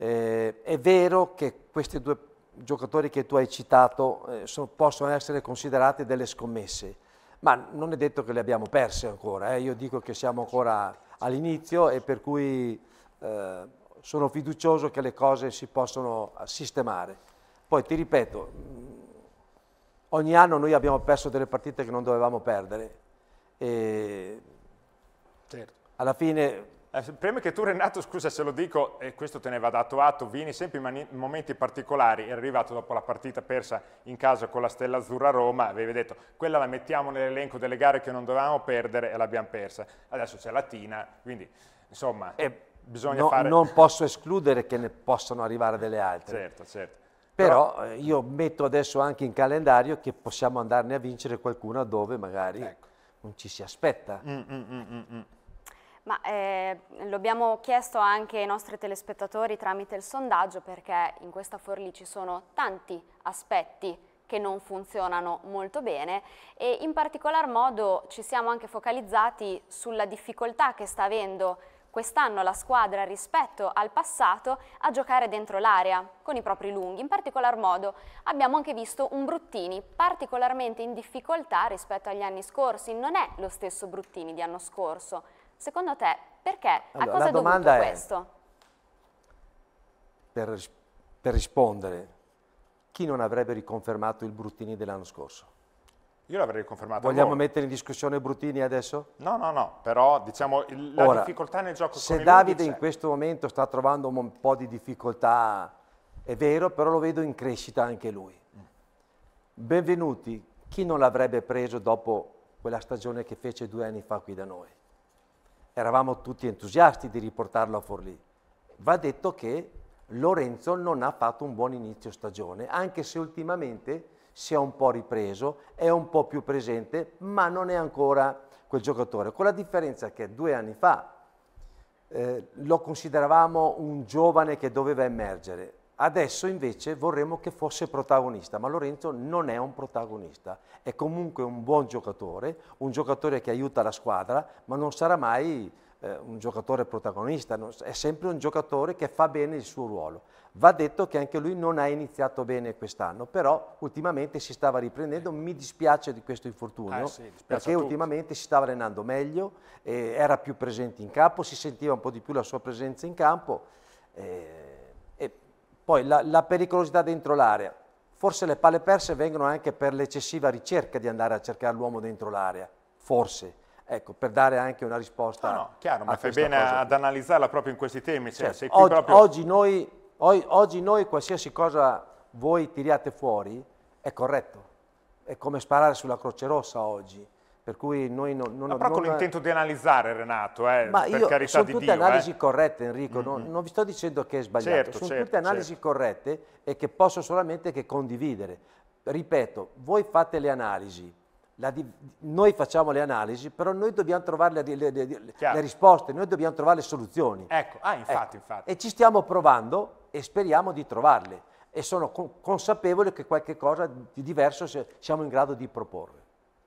eh, è vero che questi due giocatori che tu hai citato eh, so, possono essere considerati delle scommesse, ma non è detto che le abbiamo perse ancora. Eh. Io dico che siamo ancora all'inizio e per cui eh, sono fiducioso che le cose si possono sistemare. Poi ti ripeto, mm, ogni anno noi abbiamo perso delle partite che non dovevamo perdere. E certo. Alla fine eh, prima che tu Renato, scusa se lo dico, e questo te ne va dato atto, vieni sempre in momenti particolari, è arrivato dopo la partita persa in casa con la Stella Azzurra Roma, avevi detto quella la mettiamo nell'elenco delle gare che non dovevamo perdere e l'abbiamo persa, adesso c'è la Tina, quindi insomma e bisogna no, fare... Non posso escludere che ne possano arrivare delle altre. Certo, certo. Però, eh, io metto adesso anche in calendario che possiamo andarne a vincere qualcuna dove magari ecco. non ci si aspetta. Mm, mm, mm, mm, mm. Ma eh, lo abbiamo chiesto anche ai nostri telespettatori tramite il sondaggio perché in questa Forlì ci sono tanti aspetti che non funzionano molto bene e in particolar modo ci siamo anche focalizzati sulla difficoltà che sta avendo quest'anno la squadra rispetto al passato a giocare dentro l'area con i propri lunghi. In particolar modo abbiamo anche visto un Bruttini particolarmente in difficoltà rispetto agli anni scorsi, non è lo stesso Bruttini di anno scorso Secondo te, perché? Allora, a cosa è dovuto questo? Per, per rispondere, chi non avrebbe riconfermato il Bruttini dell'anno scorso? Io l'avrei riconfermato. Vogliamo allora. mettere in discussione Bruttini adesso? No, no, no, però diciamo il, la Ora, difficoltà nel gioco se Davide in questo momento sta trovando un po' di difficoltà, è vero, però lo vedo in crescita anche lui. Benvenuti, chi non l'avrebbe preso dopo quella stagione che fece due anni fa qui da noi? eravamo tutti entusiasti di riportarlo a Forlì. Va detto che Lorenzo non ha fatto un buon inizio stagione, anche se ultimamente si è un po' ripreso, è un po' più presente, ma non è ancora quel giocatore. Con la differenza che due anni fa eh, lo consideravamo un giovane che doveva emergere, Adesso invece vorremmo che fosse protagonista, ma Lorenzo non è un protagonista, è comunque un buon giocatore, un giocatore che aiuta la squadra, ma non sarà mai eh, un giocatore protagonista, non, è sempre un giocatore che fa bene il suo ruolo. Va detto che anche lui non ha iniziato bene quest'anno, però ultimamente si stava riprendendo, mi dispiace di questo infortunio, ah, sì, perché ultimamente si stava allenando meglio, eh, era più presente in campo, si sentiva un po' di più la sua presenza in campo. Eh, poi la, la pericolosità dentro l'area. Forse le palle perse vengono anche per l'eccessiva ricerca di andare a cercare l'uomo dentro l'area, forse. Ecco, per dare anche una risposta. No, no, chiaro, ma fai bene cosa. ad analizzarla proprio in questi temi. Cioè, certo. oggi, proprio... oggi, noi, oggi, oggi noi qualsiasi cosa voi tiriate fuori è corretto. È come sparare sulla Croce Rossa oggi per cui noi non, non, però non, con l'intento di analizzare Renato, eh, ma per io, carità sono tutte Dio, eh. analisi eh. corrette Enrico, mm -hmm. non, non, vi sto dicendo che è sbagliato, certo, sono certo, tutte analisi certo. corrette e che posso solamente che condividere. Ripeto, voi fate le analisi, di, noi facciamo le analisi, però noi dobbiamo trovare le, le, le, le risposte, noi dobbiamo trovare le soluzioni. Ecco, ah, infatti, ecco. infatti. E ci stiamo provando e speriamo di trovarle e sono consapevole che qualche cosa di diverso siamo in grado di proporre.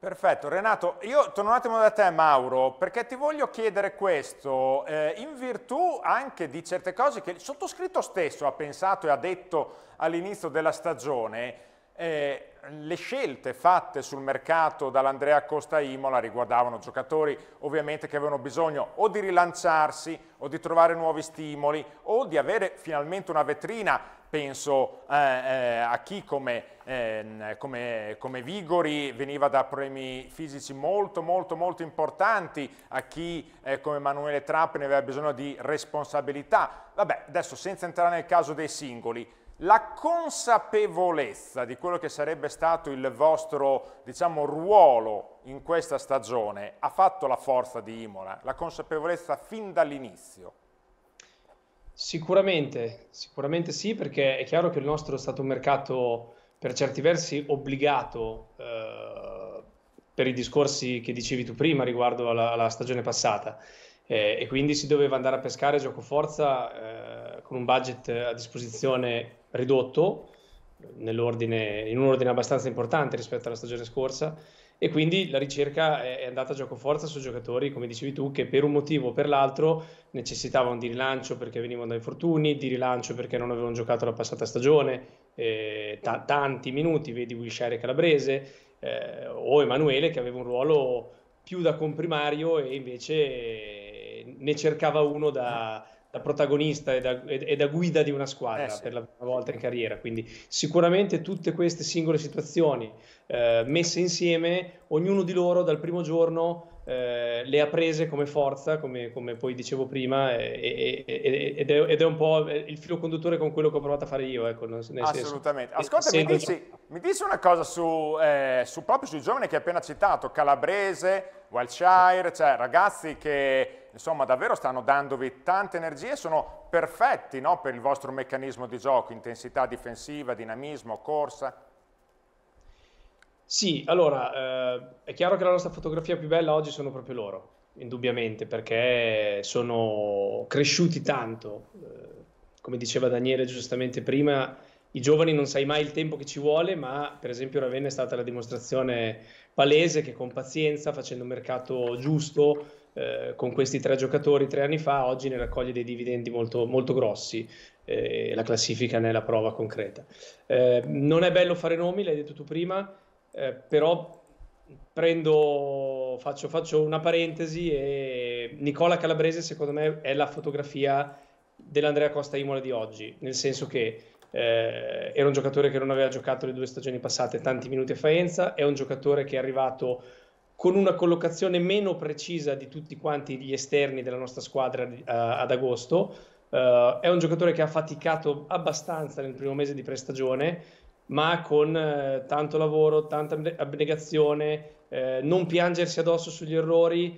Perfetto, Renato, io torno un attimo da te Mauro, perché ti voglio chiedere questo, eh, in virtù anche di certe cose che il sottoscritto stesso ha pensato e ha detto all'inizio della stagione, eh, le scelte fatte sul mercato dall'Andrea Costa Imola riguardavano giocatori ovviamente che avevano bisogno o di rilanciarsi o di trovare nuovi stimoli o di avere finalmente una vetrina penso eh, eh, a chi come, eh, come, come, Vigori veniva da problemi fisici molto molto molto importanti, a chi eh, come Emanuele Trapp ne aveva bisogno di responsabilità. Vabbè, adesso senza entrare nel caso dei singoli, la consapevolezza di quello che sarebbe stato il vostro diciamo, ruolo in questa stagione ha fatto la forza di Imola, la consapevolezza fin dall'inizio. Sicuramente, sicuramente sì, perché è chiaro che il nostro è stato un mercato per certi versi obbligato eh, per i discorsi che dicevi tu prima riguardo alla, alla stagione passata eh, e quindi si doveva andare a pescare giocoforza eh, con un budget a disposizione ridotto, in un ordine abbastanza importante rispetto alla stagione scorsa e quindi la ricerca è andata a gioco forza su giocatori, come dicevi tu, che per un motivo o per l'altro necessitavano di rilancio perché venivano dai fortuni, di rilancio perché non avevano giocato la passata stagione, eh, t- tanti minuti, vedi Wilshire Calabrese eh, o Emanuele che aveva un ruolo più da comprimario e invece ne cercava uno da, da protagonista e da, e da, guida di una squadra eh sì. per la prima volta in carriera. Quindi sicuramente tutte queste singole situazioni eh, messe insieme, ognuno di loro dal primo giorno eh, le ha prese come forza, come, come poi dicevo prima, e, e, ed, è, ed, è, un po' il filo conduttore con quello che ho provato a fare io. Ecco, Assolutamente. Ascolta, mi dici, mi dici, una cosa su, eh, su proprio sui giovani che hai appena citato, Calabrese, Wiltshire, cioè ragazzi che insomma davvero stanno dandovi tante energie, sono perfetti no, per il vostro meccanismo di gioco, intensità difensiva, dinamismo, corsa. Sì, allora eh, è chiaro che la nostra fotografia più bella oggi sono proprio loro, indubbiamente, perché sono cresciuti tanto. Eh, come diceva Daniele giustamente prima, i giovani non sai mai il tempo che ci vuole, ma per esempio Ravenna è stata la dimostrazione palese che con pazienza, facendo un mercato giusto, eh, con questi tre giocatori tre anni fa, oggi ne raccoglie dei dividendi molto, molto grossi eh, la classifica ne è la prova concreta. Eh, non è bello fare nomi, l'hai detto tu prima, eh, però prendo, faccio, faccio una parentesi e Nicola Calabrese secondo me è la fotografia dell'Andrea Costa Imola di oggi, nel senso che eh, era un giocatore che non aveva giocato le due stagioni passate tanti minuti a Faenza, è un giocatore che è arrivato con una collocazione meno precisa di tutti quanti gli esterni della nostra squadra uh, ad agosto. Uh, è un giocatore che ha faticato abbastanza nel primo mese di prestagione, ma con uh, tanto lavoro, tanta abnegazione, non piangersi addosso sugli errori,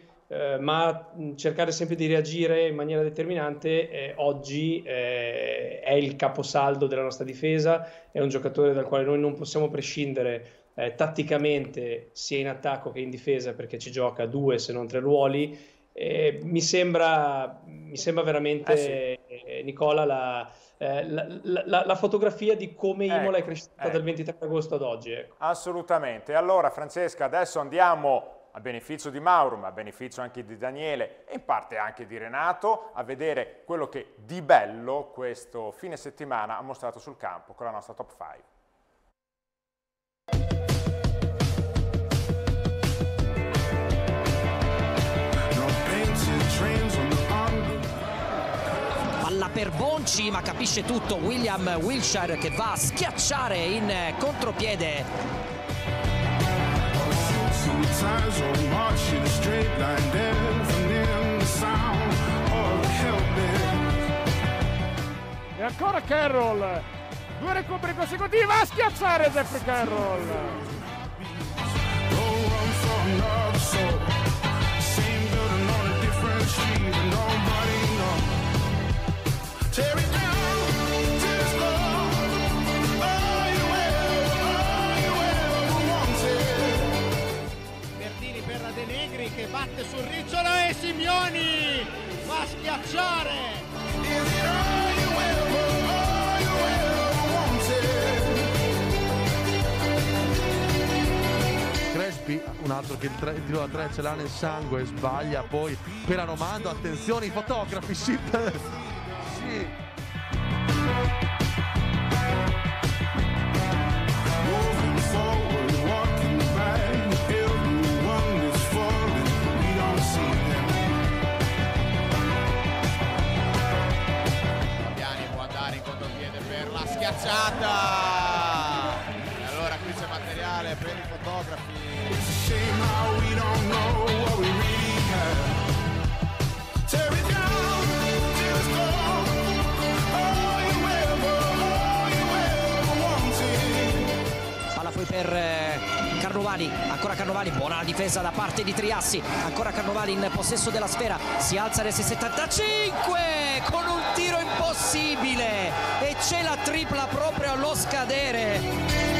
ma mm, cercare sempre di reagire in maniera determinante. Eh, oggi eh, è il caposaldo della nostra difesa, è un giocatore dal quale noi non possiamo prescindere eh, tatticamente sia in attacco che in difesa perché ci gioca due se non tre ruoli. Eh, mi, sembra, mi, sembra, veramente, eh sì. Eh, Nicola, eh, la, la, la, la, fotografia di come ecco, Imola è ecco, cresciuta ecco. dal 23 agosto ad oggi. Ecco. Assolutamente. Allora, Francesca, adesso andiamo a beneficio di Mauro, ma a beneficio anche di Daniele e in parte anche di Renato, a vedere quello che di bello questo fine settimana ha mostrato sul campo con la nostra top 5. per Bonci ma capisce tutto William Wilshire che va a schiacciare in eh, contropiede e ancora Carroll due recuperi consecutivi va a schiacciare Jeffrey Carroll oh, batte sul ricciolo e Simioni va schiacciare. Crespi, un altro che il, tre, tiro da tre ce l'ha nel sangue, sbaglia poi per Aromando, attenzione i fotografi, sì, sì. schiacciata e allora qui c'è materiale per i fotografi palla poi per eh, Carnovali, ancora Carnovali, buona difesa da parte di Triassi, ancora Carnovali in possesso della sfera, si alza nel 6,75 con un tiro impossibile e c'è la tripla proprio allo scadere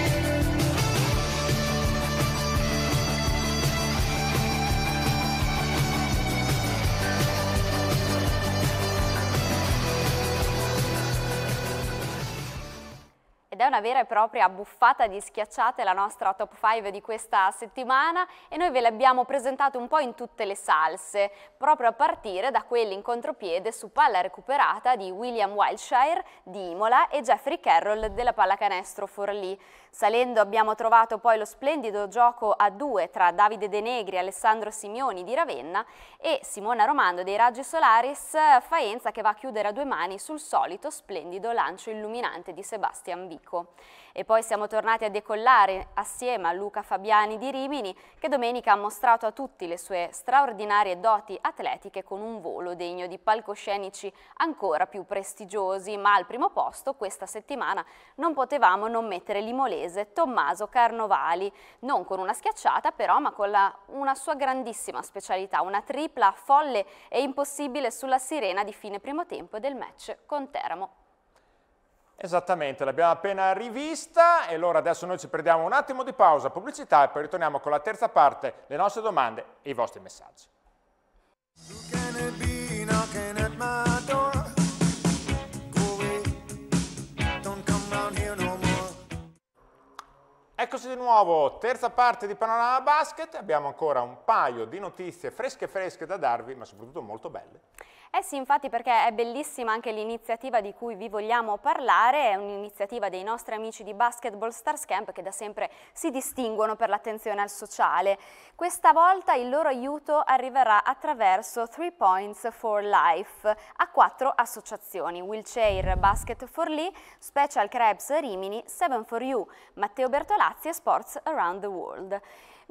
è una vera e propria buffata di schiacciate la nostra top 5 di questa settimana e noi ve le abbiamo presentate un po' in tutte le salse, proprio a partire da quelli in contropiede su palla recuperata di William Wildshire di Imola e Jeffrey Carroll della pallacanestro Forlì. Salendo abbiamo trovato poi lo splendido gioco a due tra Davide De Negri, Alessandro Simioni di Ravenna e Simona Romando dei Raggi Solaris Faenza che va a chiudere a due mani sul solito splendido lancio illuminante di Sebastian Vico. E poi siamo tornati a decollare assieme a Luca Fabiani di Rimini che domenica ha mostrato a tutti le sue straordinarie doti atletiche con un volo degno di palcoscenici ancora più prestigiosi, ma al primo posto questa settimana non potevamo non mettere l'imolese Tommaso Carnovali, non con una schiacciata però ma con la, una sua grandissima specialità, una tripla folle e impossibile sulla sirena di fine primo tempo del match con Teramo. Esattamente, l'abbiamo appena rivista e allora adesso noi ci prendiamo un attimo di pausa, pubblicità e poi ritorniamo con la terza parte, le nostre domande e i vostri messaggi. Eccoci di nuovo, terza parte di Panorama Basket, abbiamo ancora un paio di notizie fresche fresche da darvi, ma soprattutto molto belle. Eh sì, infatti perché è bellissima anche l'iniziativa di cui vi vogliamo parlare, è un'iniziativa dei nostri amici di Basketball Stars Camp che da sempre si distinguono per l'attenzione al sociale. Questa volta il loro aiuto arriverà attraverso Three Points for Life a quattro associazioni, Wheelchair Basket for Lee, Special Krebs Rimini, Seven for You, Matteo Bertolazzi e Sports Around the World.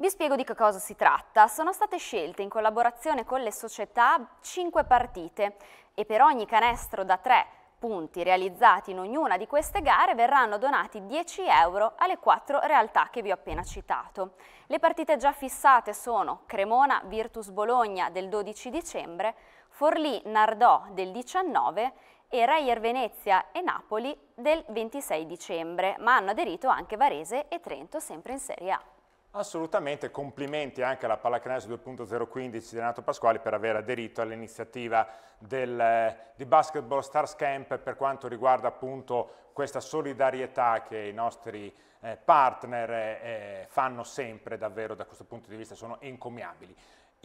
Vi spiego di che cosa si tratta. Sono state scelte in collaborazione con le società 5 partite e per ogni canestro da 3 punti realizzati in ognuna di queste gare verranno donati 10 euro alle quattro realtà che vi ho appena citato. Le partite già fissate sono Cremona Virtus Bologna del 12 dicembre, Forlì Nardò del 19 e Reyer Venezia e Napoli del 26 dicembre, ma hanno aderito anche Varese e Trento sempre in Serie A. Assolutamente, complimenti anche alla Pallacanestro 2.015 di Renato Pasquali per aver aderito all'iniziativa eh, di Basketball Stars Camp per quanto riguarda appunto questa solidarietà che i nostri eh, partner eh, eh fanno sempre davvero da questo punto di vista, sono encomiabili.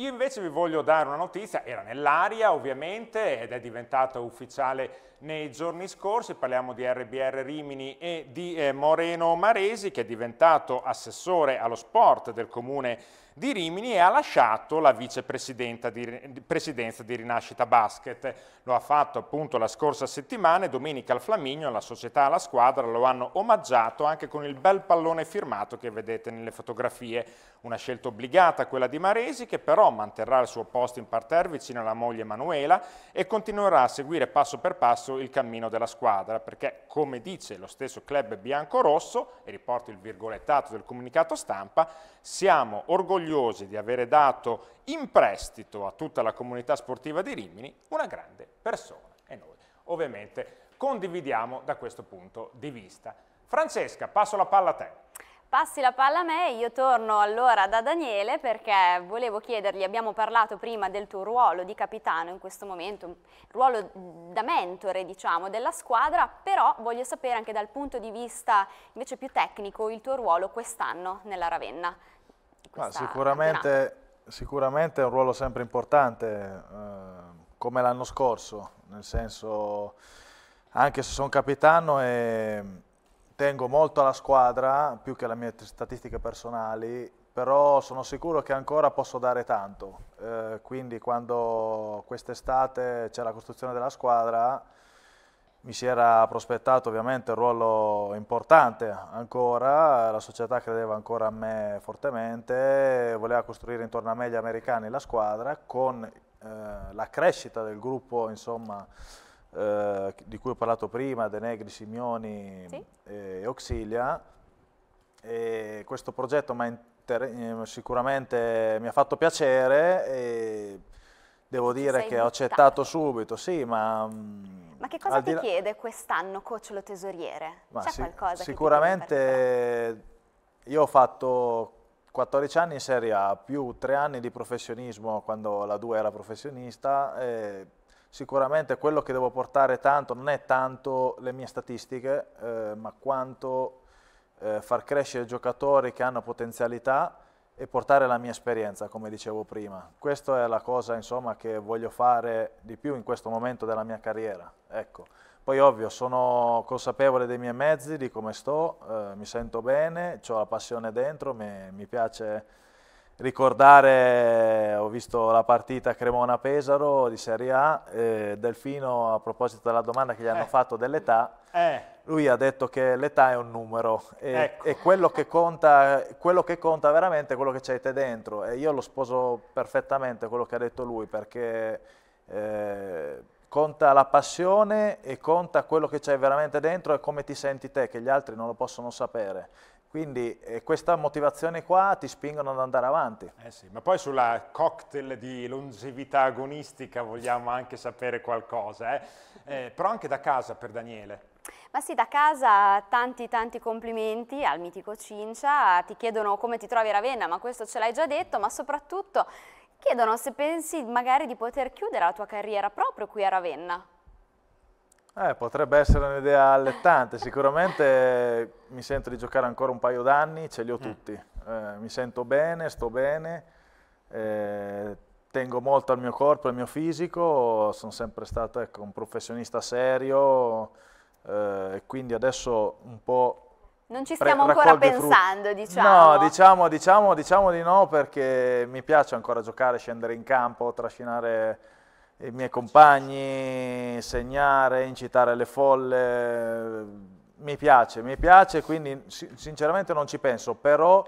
Io invece vi voglio dare una notizia, era nell'aria ovviamente ed è diventata ufficiale nei giorni scorsi, parliamo di RBR Rimini e di eh, Moreno Maresi che è diventato assessore allo sport del comune di Rimini e ha lasciato la vicepresidenza di, presidenza di Rinascita Basket. Lo ha fatto appunto la scorsa settimana e domenica al Flaminio, la società e la squadra lo hanno omaggiato anche con il bel pallone firmato che vedete nelle fotografie. Una scelta obbligata quella di Maresi che però manterrà il suo posto in parterre vicino alla moglie Emanuela e continuerà a seguire passo per passo il cammino della squadra perché come dice lo stesso club bianco-rosso e riporto il virgolettato del comunicato stampa siamo orgogliosi orgogliosi di avere dato in prestito a tutta la comunità sportiva di Rimini una grande persona e noi ovviamente condividiamo da questo punto di vista. Francesca, passo la palla a te. Passi la palla a me, io torno allora da Daniele perché volevo chiedergli, abbiamo parlato prima del tuo ruolo di capitano in questo momento, ruolo da mentore diciamo della squadra, però voglio sapere anche dal punto di vista invece più tecnico il tuo ruolo quest'anno nella Ravenna questa sicuramente, sicuramente, è un ruolo sempre importante, eh, come l'anno scorso, nel senso anche se sono capitano e tengo molto alla squadra, più che alle mie statistiche personali, però sono sicuro che ancora posso dare tanto. Eh, quindi quando quest'estate c'è la costruzione della squadra, mi si era prospettato ovviamente un ruolo importante ancora, la società credeva ancora a me fortemente, voleva costruire intorno a me gli americani la squadra con eh, la crescita del gruppo insomma, eh, di cui ho parlato prima, De Negri, Simioni sì. Eh, e Auxilia. E questo progetto eh, sicuramente mi ha fatto piacere Devo dire che buttato. ho accettato subito, sì, ma... Mm, ma che cosa ti là... chiede quest'anno, cocciolo tesoriere? C'è si qualcosa Sicuramente io ho fatto 14 anni in Serie A, più 3 anni di professionismo quando la 2 era professionista. sicuramente quello che devo portare tanto non è tanto le mie statistiche, eh, ma quanto eh, far crescere giocatori che hanno potenzialità, e portare la mia esperienza, come dicevo prima. Questa è la cosa insomma, che voglio fare di più in questo momento della mia carriera. Ecco. Poi ovvio, sono consapevole dei miei mezzi, di come sto, eh, mi sento bene, ho la passione dentro, mi, mi piace ricordare, ho visto la partita Cremona-Pesaro di Serie A, eh, Delfino a proposito della domanda che gli hanno eh. fatto dell'età, eh. lui ha detto che l'età è un numero e, ecco. e quello, che conta, quello, che conta, veramente è quello che c'è te dentro e io lo sposo perfettamente quello che ha detto lui perché eh, conta la passione e conta quello che c'è veramente dentro e come ti senti te, che gli altri non lo possono sapere. Quindi eh, queste motivazioni qua ti spingono ad andare avanti. Eh sì, ma poi sulla cocktail di longevità agonistica vogliamo anche sapere qualcosa, eh? Eh, però anche da casa per Daniele. Ma sì, da casa tanti tanti complimenti al mitico Cincia, ti chiedono come ti trovi Ravenna, ma questo ce l'hai già detto, ma soprattutto chiedono se pensi magari di poter chiudere la tua carriera proprio qui a Ravenna. Eh, potrebbe essere un'idea allettante, sicuramente mi sento di giocare ancora un paio d'anni, ce li ho mm. tutti, eh, mi sento bene, sto bene, eh, tengo molto al mio corpo, al mio fisico, sono sempre stato ecco, un professionista serio eh, e quindi adesso un po'... Non ci stiamo ancora pensando, diciamo. No, diciamo, diciamo, diciamo di no perché mi piace ancora giocare, scendere in campo, trascinare i miei compagni, segnare, incitare le folle, mi piace, mi piace, quindi sinceramente non ci penso, però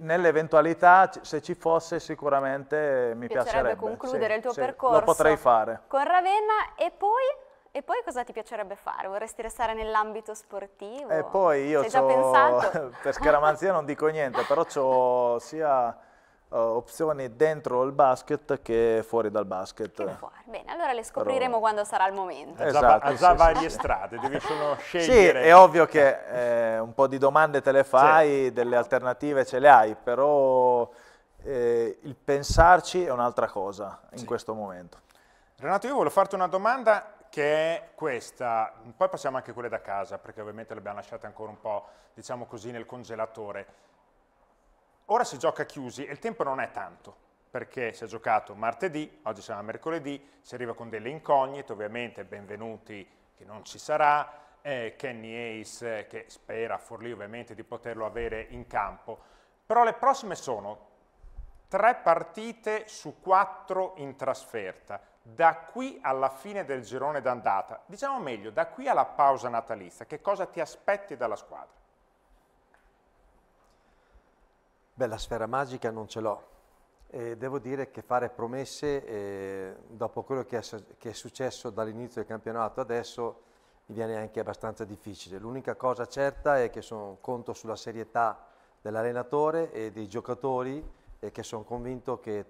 nell'eventualità se ci fosse sicuramente mi piacerebbe, piacerebbe concludere sì, il tuo sì, percorso. Lo potrei fare. Con Ravenna e poi e poi cosa ti piacerebbe fare? Vorresti restare nell'ambito sportivo? E poi io ho, per scheramanzia non dico niente, però ho sia uh, opzioni dentro il basket che fuori dal basket. Che fuori. Bene, allora le scopriremo Però... quando sarà il momento. Esatto, ha esatto. già sì, varie sì. strade, devi solo scegliere. Sì, è ovvio che eh, un po' di domande te le fai, sì. delle alternative ce le hai, però eh, il pensarci è un'altra cosa in questo momento. Renato, io volevo farti una domanda che è questa, poi passiamo anche a quelle da casa, perché ovviamente le abbiamo lasciate ancora un po', diciamo così, nel congelatore ora si gioca chiusi e il tempo non è tanto, perché si è giocato martedì, oggi siamo a mercoledì, si arriva con delle incognite, ovviamente benvenuti che non ci sarà, eh, Kenny Ace eh, che spera Forlì ovviamente di poterlo avere in campo, però le prossime sono tre partite su quattro in trasferta, da qui alla fine del girone d'andata, diciamo meglio, da qui alla pausa natalizia, che cosa ti aspetti dalla squadra? Beh, la sfera magica non ce l'ho. E devo dire che fare promesse, eh, dopo quello che è, che è successo dall'inizio del campionato adesso, mi viene anche abbastanza difficile. L'unica cosa certa è che sono, conto sulla serietà dell'allenatore e dei giocatori e che sono convinto che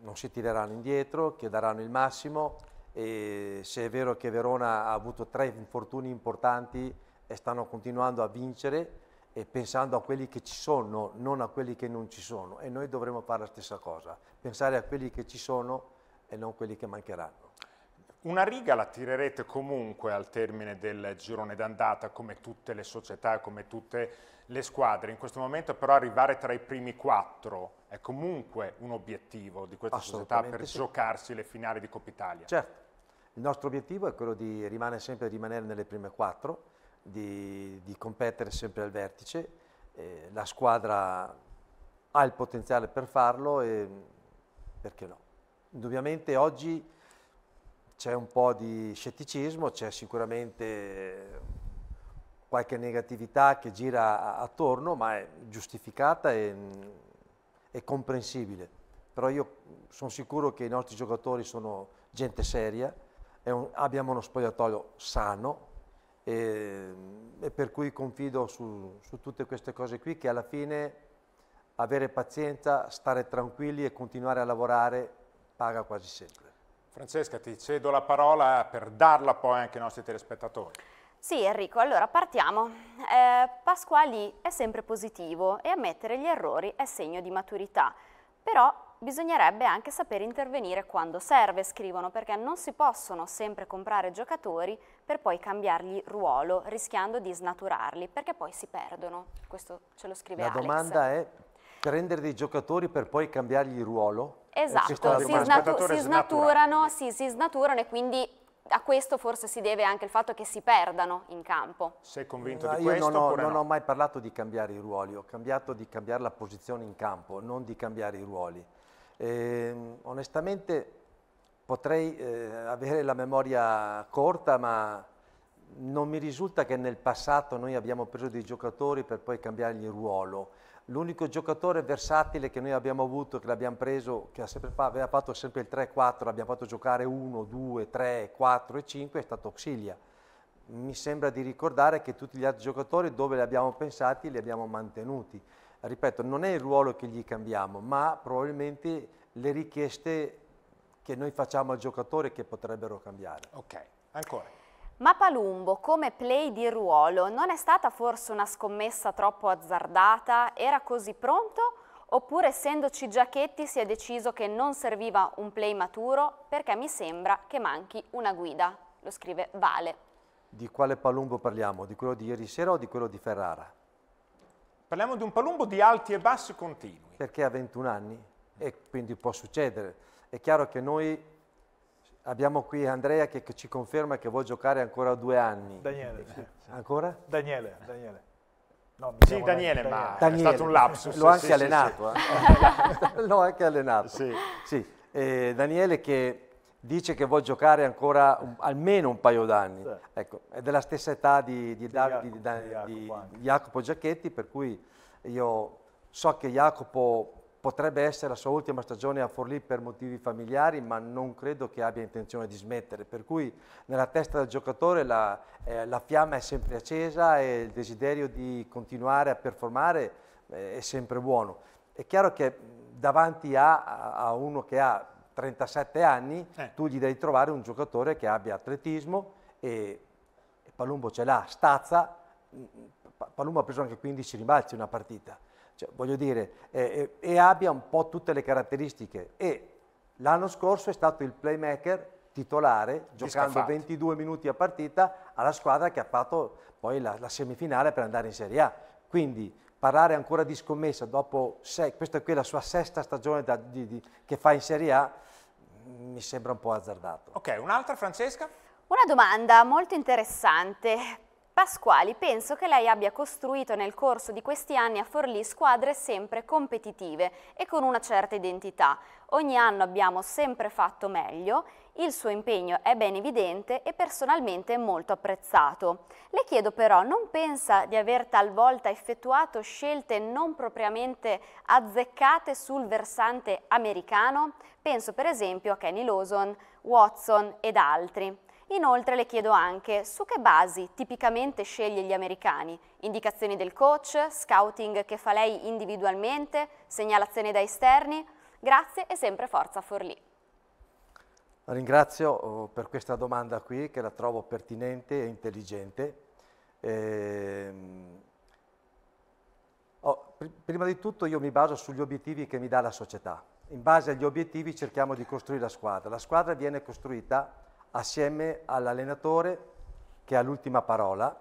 non si tireranno indietro, che daranno il massimo e se è vero che Verona ha avuto tre infortuni importanti e stanno continuando a vincere, e pensando a quelli che ci sono, non a quelli che non ci sono. E noi dovremmo fare la stessa cosa, pensare a quelli che ci sono e non a quelli che mancheranno. Una riga la tirerete comunque al termine del girone d'andata, come tutte le società, come tutte le squadre. In questo momento però arrivare tra i primi quattro è comunque un obiettivo di questa società per sì. giocarsi le finali di Coppa Italia. Certo, il nostro obiettivo è quello di rimanere sempre rimanere nelle prime quattro, di, di competere sempre al vertice, eh, la squadra ha il potenziale per farlo e perché no? Indubbiamente oggi c'è un po' di scetticismo, c'è sicuramente qualche negatività che gira attorno, ma è giustificata e è comprensibile. Però io sono sicuro che i nostri giocatori sono gente seria, un, abbiamo uno spogliatoio sano, e, ehm, e per cui confido su, su tutte queste cose qui che alla fine avere pazienza, stare tranquilli e continuare a lavorare paga quasi sempre. Francesca, ti cedo la parola per darla poi anche ai nostri telespettatori. Sì Enrico, allora partiamo. Eh, Pasquali è sempre positivo e ammettere gli errori è segno di maturità, però bisognerebbe anche sapere intervenire quando serve, scrivono, perché non si possono sempre comprare giocatori per poi cambiargli ruolo, rischiando di snaturarli, perché poi si perdono. Questo ce lo scrive La Alex. domanda è prendere dei giocatori per poi cambiargli ruolo? Esatto, si, snatu si, snaturano, sì, si snaturano e quindi a questo forse si deve anche il fatto che si perdano in campo. Sei convinto no, di questo? Io non, ho, non no? ho, mai parlato di cambiare i ruoli, ho cambiato di cambiare la posizione in campo, non di cambiare i ruoli. E, ehm, onestamente Potrei eh, avere la memoria corta, ma non mi risulta che nel passato noi abbiamo preso dei giocatori per poi cambiargli il ruolo. L'unico giocatore versatile che noi abbiamo avuto, che l'abbiamo preso, che aveva fatto sempre il 3-4, l'abbiamo fatto giocare 1, 2, 3, 4 e 5, è stato Xilia. Mi sembra di ricordare che tutti gli altri giocatori, dove li abbiamo pensati, li abbiamo mantenuti. Ripeto, non è il ruolo che gli cambiamo, ma probabilmente le richieste che noi facciamo al giocatore che potrebbero cambiare. Ok, ancora. Ma Palumbo come play di ruolo non è stata forse una scommessa troppo azzardata? Era così pronto? Oppure essendoci Giachetti si è deciso che non serviva un play maturo perché mi sembra che manchi una guida? Lo scrive Vale. Di quale Palumbo parliamo? Di quello di ieri sera o di quello di Ferrara? Parliamo di un Palumbo di alti e bassi continui. Perché ha 21 anni e quindi può succedere è chiaro che noi abbiamo qui Andrea che, che ci conferma che vuoi giocare ancora due anni. Daniele. Sì. Ancora? Daniele, Daniele. No, sì, Daniele, ma Daniele. è stato un lapsus. L'ho anche sì, allenato. Sì, eh. L'ho anche allenato. Sì. Eh, Daniele che dice che vuol giocare ancora un, almeno un paio d'anni. Ecco, è della stessa età di, di, Dav- Jacopo, di, di Jacopo Giacchetti, per cui io so che Jacopo Potrebbe essere la sua ultima stagione a Forlì per motivi familiari, ma non credo che abbia intenzione di smettere. Per cui nella testa del giocatore la, eh, la fiamma è sempre accesa e il desiderio di continuare a performare eh, è sempre buono. È chiaro che davanti a, a uno che ha 37 anni, eh. tu gli devi trovare un giocatore che abbia atletismo e, e Palumbo ce l'ha, stazza. Mm, mm, Palumbo ha preso anche 15 rimbalzi una partita cioè, voglio dire, eh, eh, e abbia un po' tutte le caratteristiche. E l'anno scorso è stato il playmaker titolare, giocando 22 minuti a partita, alla squadra che ha fatto poi la, la semifinale per andare in Serie A. Quindi parlare ancora di scommessa dopo sei, questa qui è la sua sesta stagione da, di, di, che fa in Serie A, mi sembra un po' azzardato. Ok, un'altra Francesca? Una domanda molto interessante. Pasquali, penso che lei abbia costruito nel corso di questi anni a Forlì squadre sempre competitive e con una certa identità. Ogni anno abbiamo sempre fatto meglio, il suo impegno è ben evidente e personalmente molto apprezzato. Le chiedo però, non pensa di aver talvolta effettuato scelte non propriamente azzeccate sul versante americano? Penso per esempio a Kenny Lawson, Watson ed altri. Inoltre le chiedo anche su che basi tipicamente sceglie gli americani? Indicazioni del coach, scouting che fa lei individualmente, Segnalazioni da esterni? Grazie e sempre forza Forlì. ringrazio oh, per questa domanda qui che la trovo pertinente e intelligente. Ehm... Oh, pr prima di tutto io mi baso sugli obiettivi che mi dà la società. In base agli obiettivi cerchiamo di costruire la squadra. La squadra viene costruita assieme all'allenatore che ha l'ultima parola,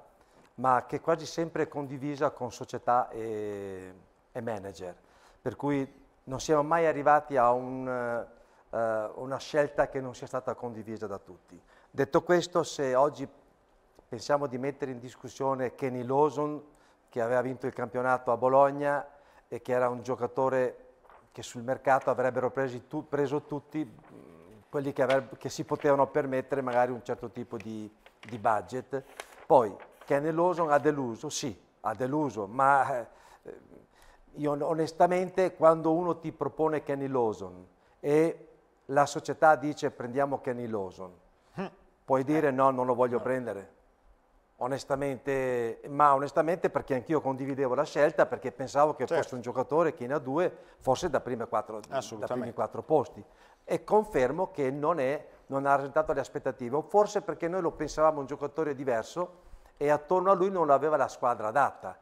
ma che quasi sempre è condivisa con società e, e manager. Per cui non siamo mai arrivati a un, uh, una scelta che non sia stata condivisa da tutti. Detto questo, se oggi pensiamo di mettere in discussione Kenny Lawson, che aveva vinto il campionato a Bologna e che era un giocatore che sul mercato avrebbero tu, preso tutti, quelli che, avrebbe, che, si potevano permettere magari un certo tipo di, di budget. Poi Kenny Lawson ha deluso, sì, ha deluso, ma eh, io onestamente quando uno ti propone Kenny Lawson e la società dice prendiamo Kenny Lawson, hm. puoi dire no, non lo voglio no. prendere. Onestamente, ma onestamente perché anch'io condividevo la scelta perché pensavo che certo. fosse un giocatore che in A2 fosse da primi quattro, da primi quattro posti e confermo che non, è, non ha rispettato le aspettative, forse perché noi lo pensavamo un giocatore diverso e attorno a lui non aveva la squadra adatta,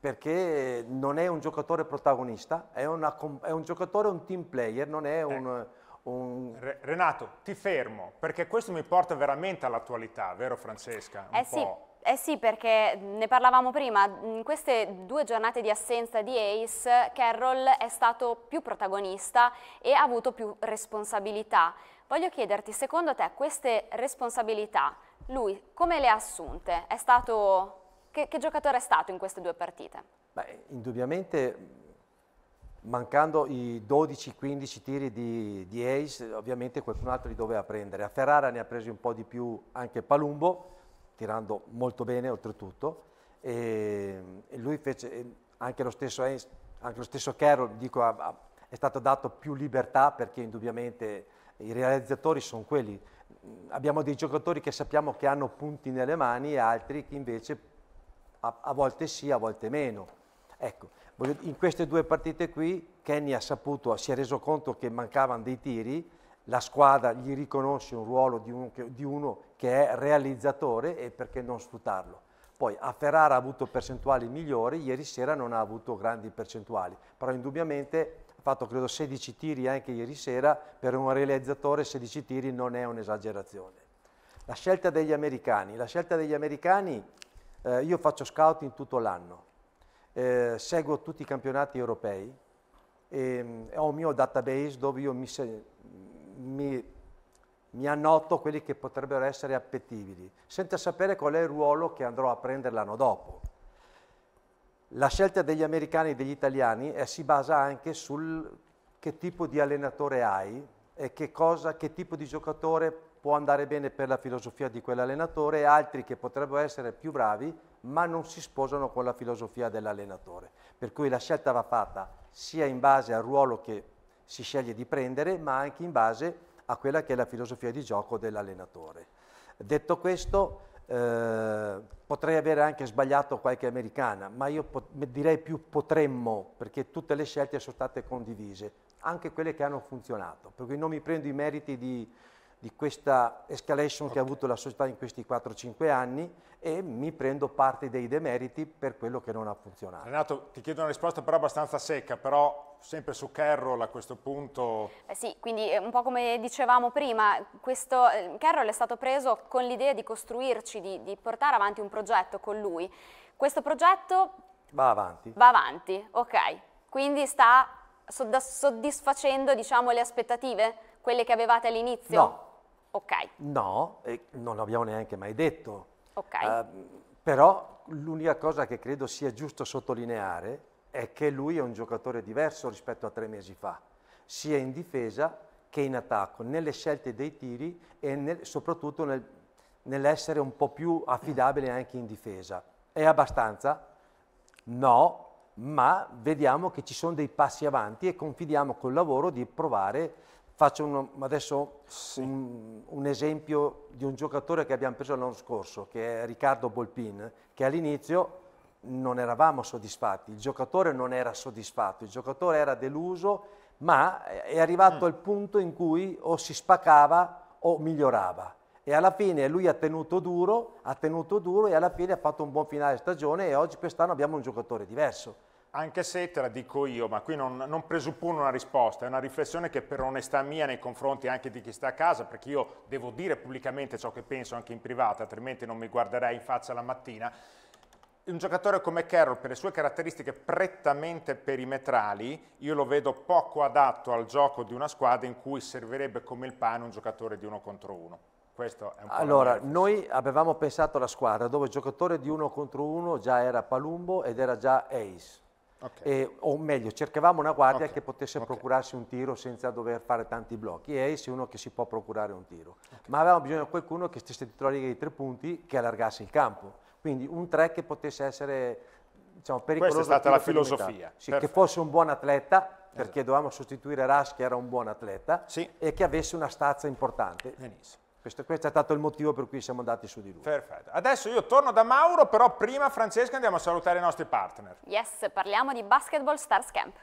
perché non è un giocatore protagonista, è, una, è un giocatore, un team player, non è un... Ecco. Un... Renato, ti fermo, perché questo mi porta veramente all'attualità, vero Francesca? Un eh po'. sì, eh sì, perché ne parlavamo prima, in mm, queste due giornate di assenza di Ace, Carroll è stato più protagonista e ha avuto più responsabilità. Voglio chiederti, secondo te queste responsabilità, lui come le ha assunte? Stato, che, che, giocatore è stato in queste due partite? Beh, indubbiamente mm, mancando i 12-15 tiri di, di Ace, ovviamente qualcun altro li doveva prendere. A Ferrara ne ha presi un po' di più anche Palumbo, tirando molto bene oltretutto, e, e lui fece, anche lo stesso, anche lo stesso Carroll, dico, a, a, è stato dato più libertà perché indubbiamente i realizzatori sono quelli. Abbiamo dei giocatori che sappiamo che hanno punti nelle mani e altri che invece a, a volte sì, a volte meno. Ecco, in queste due partite qui Kenny ha saputo, si è reso conto che mancavano dei tiri, la squadra gli riconosce un ruolo di uno, di uno che è realizzatore e perché non sfruttarlo. Poi a Ferrara ha avuto percentuali migliori, ieri sera non ha avuto grandi percentuali, però indubbiamente ha fatto credo 16 tiri anche ieri sera, per un realizzatore 16 tiri non è un'esagerazione. La scelta degli americani, la scelta degli americani, eh, io faccio scout in tutto l'anno, eh, seguo tutti i campionati europei, e, ehm, ho un mio database dove io mi, mi mi annoto quelli che potrebbero essere appetibili, senza sapere qual è il ruolo che andrò a prendere l'anno dopo. La scelta degli americani e degli italiani eh, si basa anche sul che tipo di allenatore hai e che, cosa, che tipo di giocatore può andare bene per la filosofia di quell'allenatore e altri che potrebbero essere più bravi ma non si sposano con la filosofia dell'allenatore. Per cui la scelta va fatta sia in base al ruolo che si sceglie di prendere ma anche in base a a quella che è la filosofia di gioco dell'allenatore. Detto questo, eh, potrei avere anche sbagliato qualche americana, ma io direi più potremmo, perché tutte le scelte sono state condivise, anche quelle che hanno funzionato, per cui non mi prendo i meriti di di questa escalation okay. che ha avuto la società in questi 4-5 anni e mi prendo parte dei demeriti per quello che non ha funzionato. Renato, ti chiedo una risposta però abbastanza secca, però sempre su Carroll a questo punto... Eh sì, quindi eh, un po' come dicevamo prima, questo, eh, Carroll è stato preso con l'idea di costruirci, di, di portare avanti un progetto con lui. Questo progetto... Va avanti. Va avanti, ok. Quindi sta soddisfacendo diciamo, le aspettative, quelle che avevate all'inizio? No, Ok. No, eh, non l'abbiamo neanche mai detto. Ok. Eh, però l'unica cosa che credo sia giusto sottolineare è che lui è un giocatore diverso rispetto a tre mesi fa, sia in difesa che in attacco, nelle scelte dei tiri e nel, soprattutto nel, nell'essere un po' più affidabile anche in difesa. È abbastanza? No, ma vediamo che ci sono dei passi avanti e confidiamo col lavoro di provare Faccio un, adesso sì. un, un, esempio di un giocatore che abbiamo preso l'anno scorso, che è Riccardo Bolpin, che all'inizio non eravamo soddisfatti, il giocatore non era soddisfatto, il giocatore era deluso, ma è arrivato mm. al punto in cui o si spaccava o migliorava. E alla fine lui ha tenuto duro, ha tenuto duro e alla fine ha fatto un buon finale stagione e oggi quest'anno abbiamo un giocatore diverso anche se te la dico io, ma qui non, non presuppone una risposta, è una riflessione che per onestà mia nei confronti anche di chi sta a casa, perché io devo dire pubblicamente ciò che penso anche in privato, altrimenti non mi guarderei in faccia la mattina, un giocatore come Carroll, per le sue caratteristiche prettamente perimetrali, io lo vedo poco adatto al gioco di una squadra in cui servirebbe come il pane un giocatore di uno contro uno. Questo è un po allora, noi avevamo pensato alla squadra dove il giocatore di uno contro uno già era Palumbo ed era già Ace okay. e, o meglio cercavamo una guardia okay. che potesse okay. procurarsi un tiro senza dover fare tanti blocchi e Ace è uno che si può procurare un tiro, ma avevamo bisogno di qualcuno che stesse dietro la riga di tre punti che allargasse il campo, quindi un tre che potesse essere diciamo, pericoloso. Questa è stata la filosofia. Sì, che fosse un buon atleta, perché esatto. dovevamo sostituire Ras che era un buon atleta, sì. e che avesse una stazza importante. Benissimo. Questo, questo, è stato il motivo per cui siamo andati su di lui. Perfetto. Adesso io torno da Mauro, però prima Francesca andiamo a salutare i nostri partner. Yes, parliamo di Basketball Stars Camp.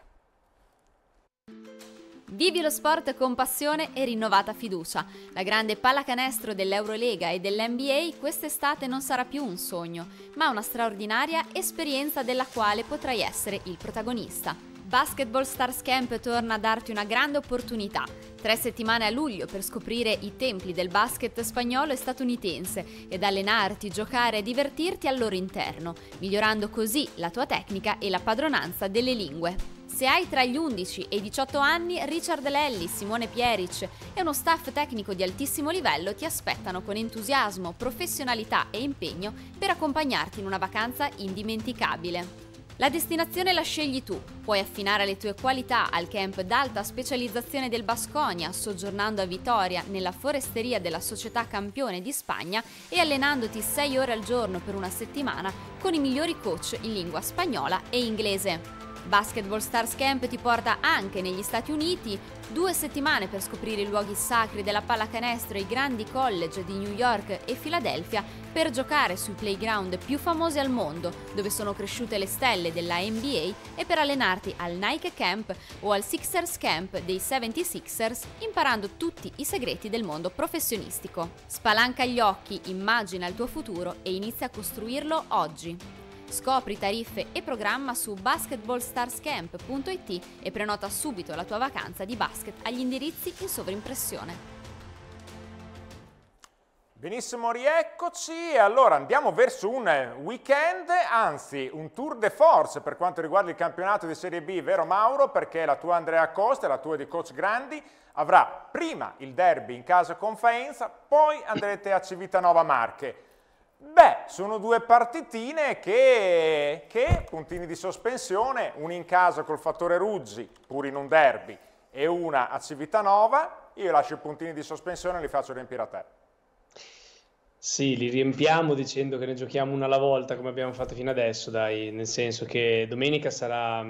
Vivi lo sport con passione e rinnovata fiducia. La grande pallacanestro dell'Eurolega e dell'NBA quest'estate non sarà più un sogno, ma una straordinaria esperienza della quale potrai essere il protagonista. Basketball Stars Camp torna a darti una grande opportunità. Tre settimane a luglio per scoprire i templi del basket spagnolo e statunitense ed allenarti, giocare e divertirti al loro interno, migliorando così la tua tecnica e la padronanza delle lingue. Se hai tra gli 11 e i 18 anni, Richard Lelli, Simone Pieric e uno staff tecnico di altissimo livello ti aspettano con entusiasmo, professionalità e impegno per accompagnarti in una vacanza indimenticabile. La destinazione la scegli tu, puoi affinare le tue qualità al camp d'alta specializzazione del Basconia, soggiornando a Vitoria nella foresteria della società campione di Spagna e allenandoti 6 ore al giorno per una settimana con i migliori coach in lingua spagnola e inglese. Basketball Stars Camp ti porta anche negli Stati Uniti, due settimane per scoprire i luoghi sacri della pallacanestro e i grandi college di New York e Philadelphia per giocare sui playground più famosi al mondo, dove sono cresciute le stelle della NBA e per allenarti al Nike Camp o al Sixers Camp dei 76ers imparando tutti i segreti del mondo professionistico. Spalanca gli occhi, immagina il tuo futuro e inizia a costruirlo oggi. Scopri tariffe e programma su basketballstarscamp.it e prenota subito la tua vacanza di basket agli indirizzi in sovrimpressione. Benissimo, rieccoci. Allora andiamo verso un eh, weekend, anzi un tour de force per quanto riguarda il campionato di Serie B, vero Mauro? Perché la tua Andrea Costa la tua di Coach Grandi avrà prima il derby in casa con Faenza, poi andrete a Civitanova Marche. Beh, sono due partitine che, che, puntini di sospensione, un in casa col fattore Ruggi, pur in un derby, e una a Civitanova, io lascio i puntini di sospensione e li faccio riempire a te. Sì, li riempiamo dicendo che ne giochiamo una alla volta, come abbiamo fatto fino adesso, dai, nel senso che domenica sarà,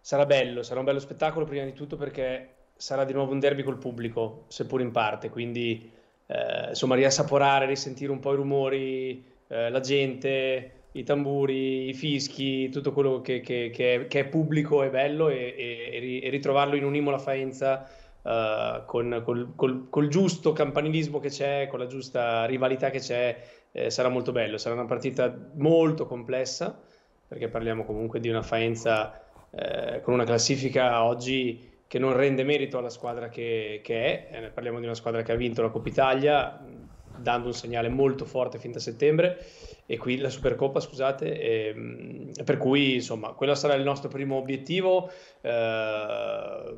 sarà bello, sarà un bello spettacolo prima di tutto perché sarà di nuovo un derby col pubblico, seppur in parte, quindi eh, insomma, riassaporare, risentire un po' i rumori, eh, la gente, i tamburi, i fischi, tutto quello che, che, che, è, che è, pubblico e bello e, e, e ritrovarlo in un'Imola Faenza uh, con, col, col, col, giusto campanilismo che c'è, con la giusta rivalità che c'è, eh, sarà molto bello. Sarà una partita molto complessa perché parliamo comunque di una Faenza eh, con una classifica oggi che non rende merito alla squadra che, che è, eh, parliamo di una squadra che ha vinto la Coppa Italia dando un segnale molto forte fin da settembre e qui la Supercoppa, scusate, e, ehm, per cui insomma quello sarà il nostro primo obiettivo eh,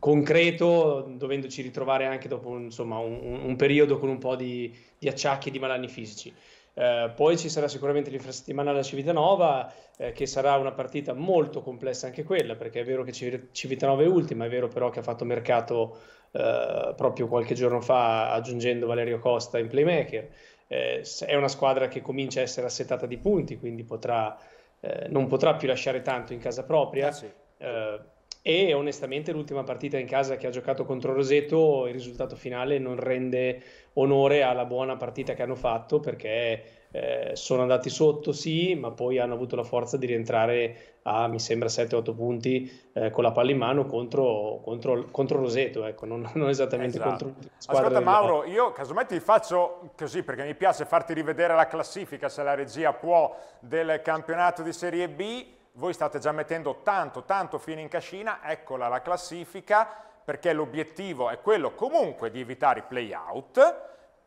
concreto, dovendoci ritrovare anche dopo insomma, un, un, periodo con un po' di, di acciacchi e di malanni fisici. Eh, poi ci sarà sicuramente l'infrasettimana alla Civitanova, eh, che sarà una partita molto complessa anche quella, perché è vero che Civitanova è ultima, è vero però che ha fatto mercato eh, proprio qualche giorno fa aggiungendo Valerio Costa in playmaker. Eh, è una squadra che comincia a essere assetata di punti, quindi potrà, eh, non potrà più lasciare tanto in casa propria. Ah, sì e onestamente l'ultima partita in casa che ha giocato contro Roseto, il risultato finale non rende onore alla buona partita che hanno fatto perché eh, sono andati sotto sì, ma poi hanno avuto la forza di rientrare a mi sembra 7-8 punti eh, con la palla in mano contro, contro, contro Roseto, ecco, non, non esattamente esatto. contro squadra. Ascolta Mauro, io casomai ti faccio così perché mi piace farti rivedere la classifica se la regia può del campionato di Serie B voi state già mettendo tanto, tanto fine in cascina, eccola la classifica, perché l'obiettivo è quello comunque di evitare i playout,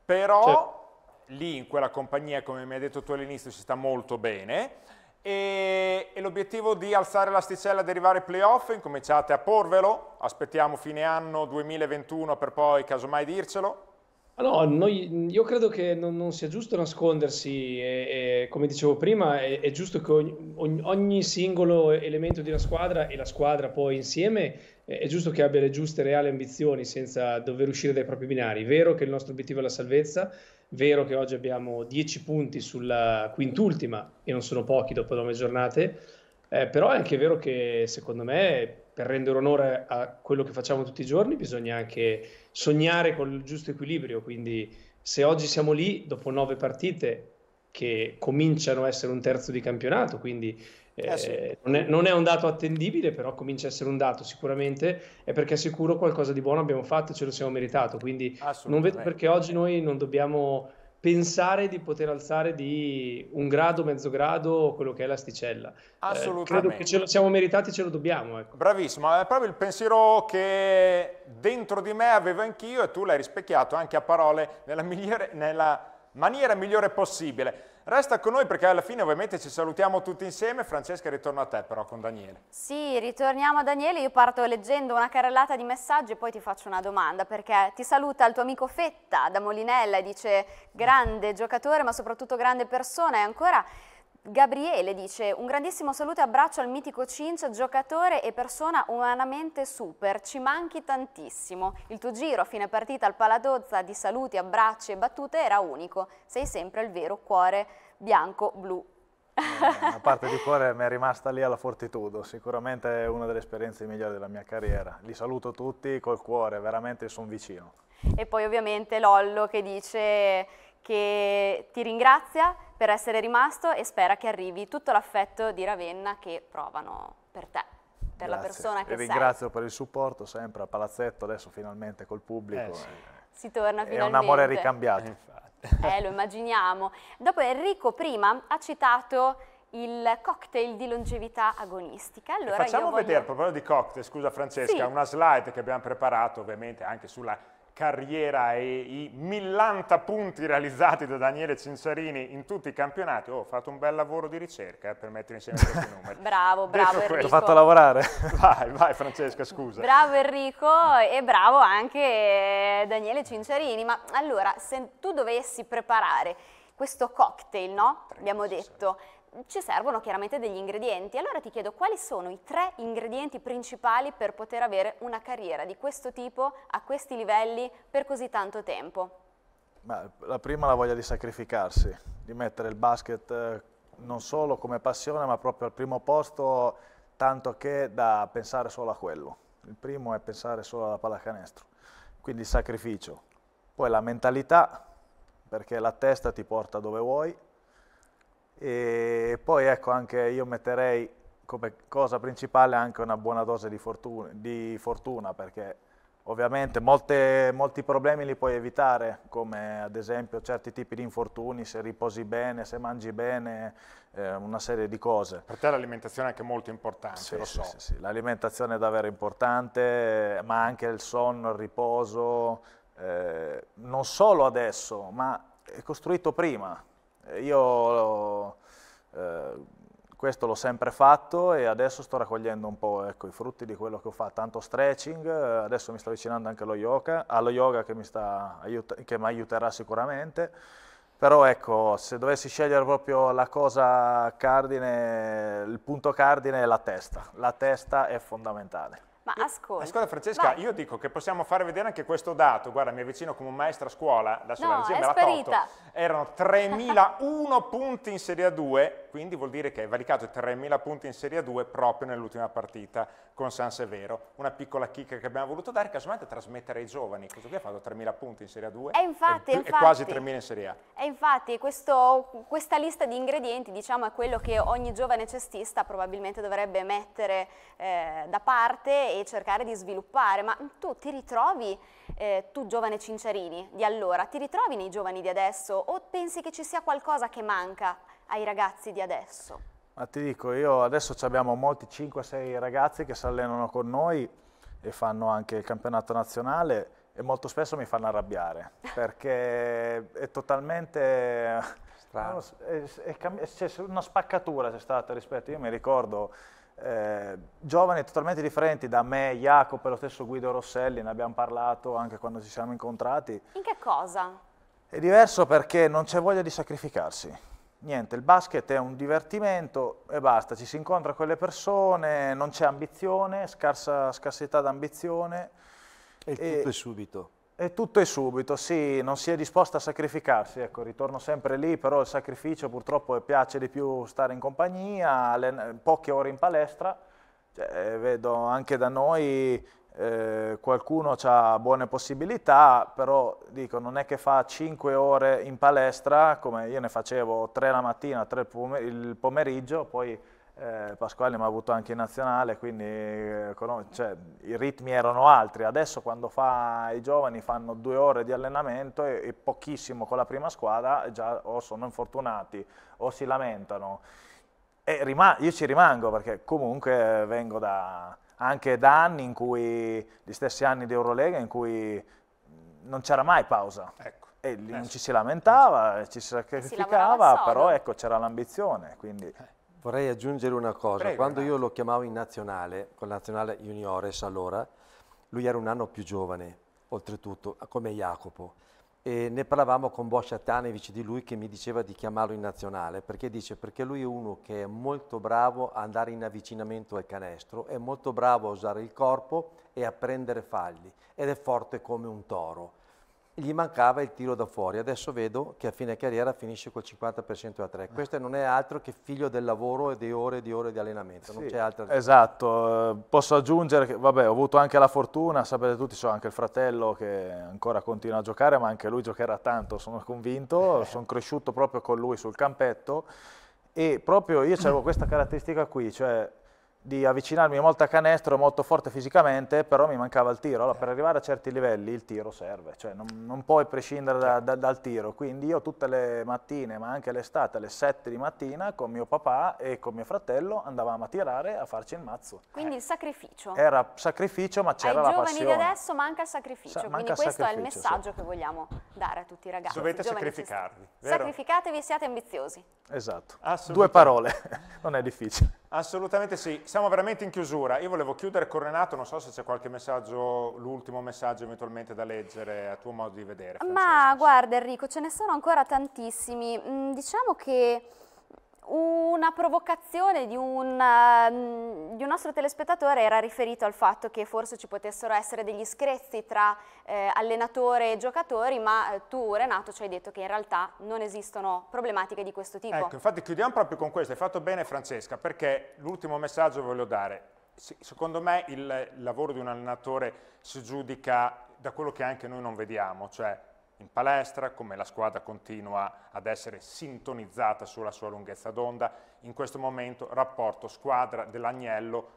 però certo. lì in quella compagnia, come mi hai detto tu all'inizio, si sta molto bene, e, e l'obiettivo di alzare l'asticella ed arrivare ai playoff, incominciate a porvelo, aspettiamo fine anno 2021 per poi casomai dircelo? Ah, no, noi, io credo che non, non, sia giusto nascondersi, e, e, come dicevo prima, è, è giusto che ogni, ogni, singolo elemento di una squadra e la squadra poi insieme è giusto che abbia le giuste reali ambizioni senza dover uscire dai propri binari. Vero che il nostro obiettivo è la salvezza, vero che oggi abbiamo 10 punti sulla quintultima e non sono pochi dopo nove giornate, eh, però è anche vero che secondo me per rendere onore a quello che facciamo tutti i giorni bisogna anche sognare con il giusto equilibrio, quindi se oggi siamo lì, dopo nove partite che cominciano a essere un terzo di campionato, quindi eh, eh sì. non, è, non, è, un dato attendibile, però comincia a essere un dato sicuramente, è perché sicuro qualcosa di buono abbiamo fatto e ce lo siamo meritato, quindi non vedo perché oggi noi non dobbiamo pensare di poter alzare di un grado, mezzo grado quello che è l'asticella. Eh, Assolutamente. Eh, credo che ce lo siamo meritati ce lo dobbiamo. Ecco. Bravissimo, è proprio il pensiero che dentro di me avevo anch'io e tu l'hai rispecchiato anche a parole nella, migliore, nella maniera migliore possibile. Resta con noi perché alla fine ovviamente ci salutiamo tutti insieme. Francesca ritorno a te però con Daniele. Sì, ritorniamo a Daniele. Io parto leggendo una carrellata di messaggi e poi ti faccio una domanda perché ti saluta il tuo amico Fetta da Molinella e dice grande giocatore ma soprattutto grande persona e ancora Gabriele dice un grandissimo saluto e abbraccio al mitico Cincio, giocatore e persona umanamente super, ci manchi tantissimo. Il tuo giro a fine partita al Paladozza di saluti, abbracci e battute era unico, sei sempre il vero cuore bianco-blu. Eh, una parte di cuore mi è rimasta lì alla Fortitudo, sicuramente è una delle esperienze migliori della mia carriera. Li saluto tutti col cuore, veramente sono vicino. E poi ovviamente Lollo che dice che ti ringrazia per essere rimasto e spera che arrivi tutto l'affetto di Ravenna che provano per te, per Grazie. la persona che e sei. ringrazio per il supporto sempre al palazzetto, adesso finalmente col pubblico. Eh, sì. Si torna finalmente. È un amore ricambiato. Infatti. Eh, lo immaginiamo. Dopo Enrico prima ha citato il cocktail di longevità agonistica. Allora facciamo voglio... vedere, proprio di cocktail, scusa Francesca, sì. una slide che abbiamo preparato ovviamente anche sulla carriera e i millanta punti realizzati da Daniele Cinciarini in tutti i campionati, oh, ho fatto un bel lavoro di ricerca eh, per mettere insieme questi numeri. bravo, bravo Enrico. Ti ho fatto lavorare. Vai, vai Francesca, scusa. Bravo Enrico e bravo anche eh, Daniele Cinciarini. Ma allora, se tu dovessi preparare questo cocktail, no? Abbiamo detto, ci servono chiaramente degli ingredienti. Allora ti chiedo quali sono i tre ingredienti principali per poter avere una carriera di questo tipo, a questi livelli, per così tanto tempo? Ma la prima è la voglia di sacrificarsi, di mettere il basket eh, non solo come passione ma proprio al primo posto, tanto che da pensare solo a quello. Il primo è pensare solo alla pallacanestro, quindi il sacrificio. Poi la mentalità, perché la testa ti porta dove vuoi, e poi ecco anche io metterei come cosa principale anche una buona dose di fortuna, di fortuna perché ovviamente molte, molti problemi li puoi evitare, come ad esempio certi tipi di infortuni, se riposi bene, se mangi bene, eh, una serie di cose. Per te l'alimentazione è anche molto importante, sì, lo so. Sì, sì, l'alimentazione è davvero importante, ma anche il sonno, il riposo, eh, non solo adesso, ma è costruito prima, io eh, questo l'ho sempre fatto e adesso sto raccogliendo un po' ecco, i frutti di quello che ho fatto, tanto stretching, eh, adesso mi sto avvicinando anche allo yoga, allo yoga che mi, sta, che aiuterà sicuramente, però ecco, se dovessi scegliere proprio la cosa cardine, il punto cardine è la testa, la testa è fondamentale. Ma ascolta. ascolta Francesca, vai. io dico che possiamo far vedere anche questo dato. Guarda, mi avvicino come un maestro a scuola, adesso no, la regia me l'ha tolto. Erano 3001 punti in Serie A2 quindi vuol dire che hai valicato 3.000 punti in Serie 2 proprio nell'ultima partita con San Severo. Una piccola chicca che abbiamo voluto dare, casomai da trasmettere ai giovani. Questo qui ha fatto 3.000 punti in Serie 2 e, infatti, e, infatti, e quasi 3.000 in Serie A. E infatti questo, questa lista di ingredienti diciamo, è quello che ogni giovane cestista probabilmente dovrebbe mettere eh, da parte e cercare di sviluppare. Ma tu ti ritrovi, eh, tu giovane Cincerini di allora, ti ritrovi nei giovani di adesso o pensi che ci sia qualcosa che manca? ai ragazzi di adesso? Ma ti dico, io adesso abbiamo molti 5-6 ragazzi che si allenano con noi e fanno anche il campionato nazionale e molto spesso mi fanno arrabbiare perché è totalmente... Strano. È, una spaccatura c'è stata rispetto, io mi ricordo... Eh, giovani totalmente differenti da me, Jacopo e lo stesso Guido Rosselli, ne abbiamo parlato anche quando ci siamo incontrati. In che cosa? È diverso perché non c'è voglia di sacrificarsi niente, il basket è un divertimento e basta, ci si incontra con le persone, non c'è ambizione, scarsa, scarsità d'ambizione. E, e tutto è subito. E tutto è subito, sì, non si è disposta a sacrificarsi, ecco, ritorno sempre lì, però il sacrificio purtroppo piace di più stare in compagnia, le, poche ore in palestra, cioè, vedo anche da noi eh, qualcuno ha buone possibilità, però dico, non è che fa 5 ore in palestra, come io ne facevo 3 la mattina, 3 il pomeriggio, poi eh, Pasquale mi ha avuto anche in nazionale, quindi eh, cioè, i ritmi erano altri. Adesso quando fa, i giovani fanno 2 ore di allenamento e, e pochissimo con la prima squadra, già o sono infortunati o si lamentano. io ci rimango perché comunque vengo da, anche da anni in cui, gli stessi anni di Eurolega, in cui non c'era mai pausa. Ecco. E lì eh, non ci si lamentava, eh, ci si sacrificava, si però ecco, c'era l'ambizione. Quindi... Eh. Vorrei aggiungere una cosa, Prego, quando io lo chiamavo in nazionale, con la nazionale juniores allora, lui era un anno più giovane, oltretutto, come Jacopo e ne parlavamo con Bosch Atanevic di lui che mi diceva di chiamarlo in nazionale perché dice perché lui è uno che è molto bravo ad andare in avvicinamento al canestro è molto bravo a usare il corpo e a prendere falli ed è forte come un toro gli mancava il tiro da fuori. Adesso vedo che a fine carriera finisce col 50% a 3. Eh. Questo non è altro che figlio del lavoro e di ore e di ore di allenamento, sì, Esatto, posso aggiungere che vabbè, ho avuto anche la fortuna, sapete tutti, c'ho anche il fratello che ancora continua a giocare, ma anche lui giocherà tanto, sono convinto, eh. sono cresciuto proprio con lui sul campetto e proprio io avevo questa caratteristica qui, cioè di avvicinarmi molto a canestro, molto forte fisicamente, però mi mancava il tiro. Allora, per arrivare a certi livelli il tiro serve, cioè non, non puoi prescindere da, da, dal tiro. Quindi io tutte le mattine, ma anche l'estate, alle 7 di mattina, con mio papà e con mio fratello andavamo a tirare a farci il mazzo. Quindi il sacrificio. Era sacrificio, ma c'era la passione. Ai giovani di adesso manca il sacrificio, Sa quindi questo sacrificio, è il messaggio sì. che vogliamo dare a tutti i ragazzi. Dovete sacrificarvi, Sacrificatevi e siate ambiziosi. Esatto. Due parole, non è difficile. Assolutamente sì, siamo veramente in chiusura. Io volevo chiudere con Renato, non so se c'è qualche messaggio, l'ultimo messaggio eventualmente da leggere a tuo modo di vedere. Francesco. Ma guarda Enrico, ce ne sono ancora tantissimi. Mm, diciamo che una provocazione di un, eh, di un, nostro telespettatore era riferito al fatto che forse ci potessero essere degli screzzi tra eh, allenatore e giocatori, ma eh, tu Renato ci hai detto che in realtà non esistono problematiche di questo tipo. Ecco, infatti chiudiamo proprio con questo, hai fatto bene Francesca, perché l'ultimo messaggio voglio dare. Secondo me il lavoro di un allenatore si giudica da quello che anche noi non vediamo, cioè in palestra, come la squadra continua ad essere sintonizzata sulla sua lunghezza d'onda. In questo momento rapporto squadra dell'agnello,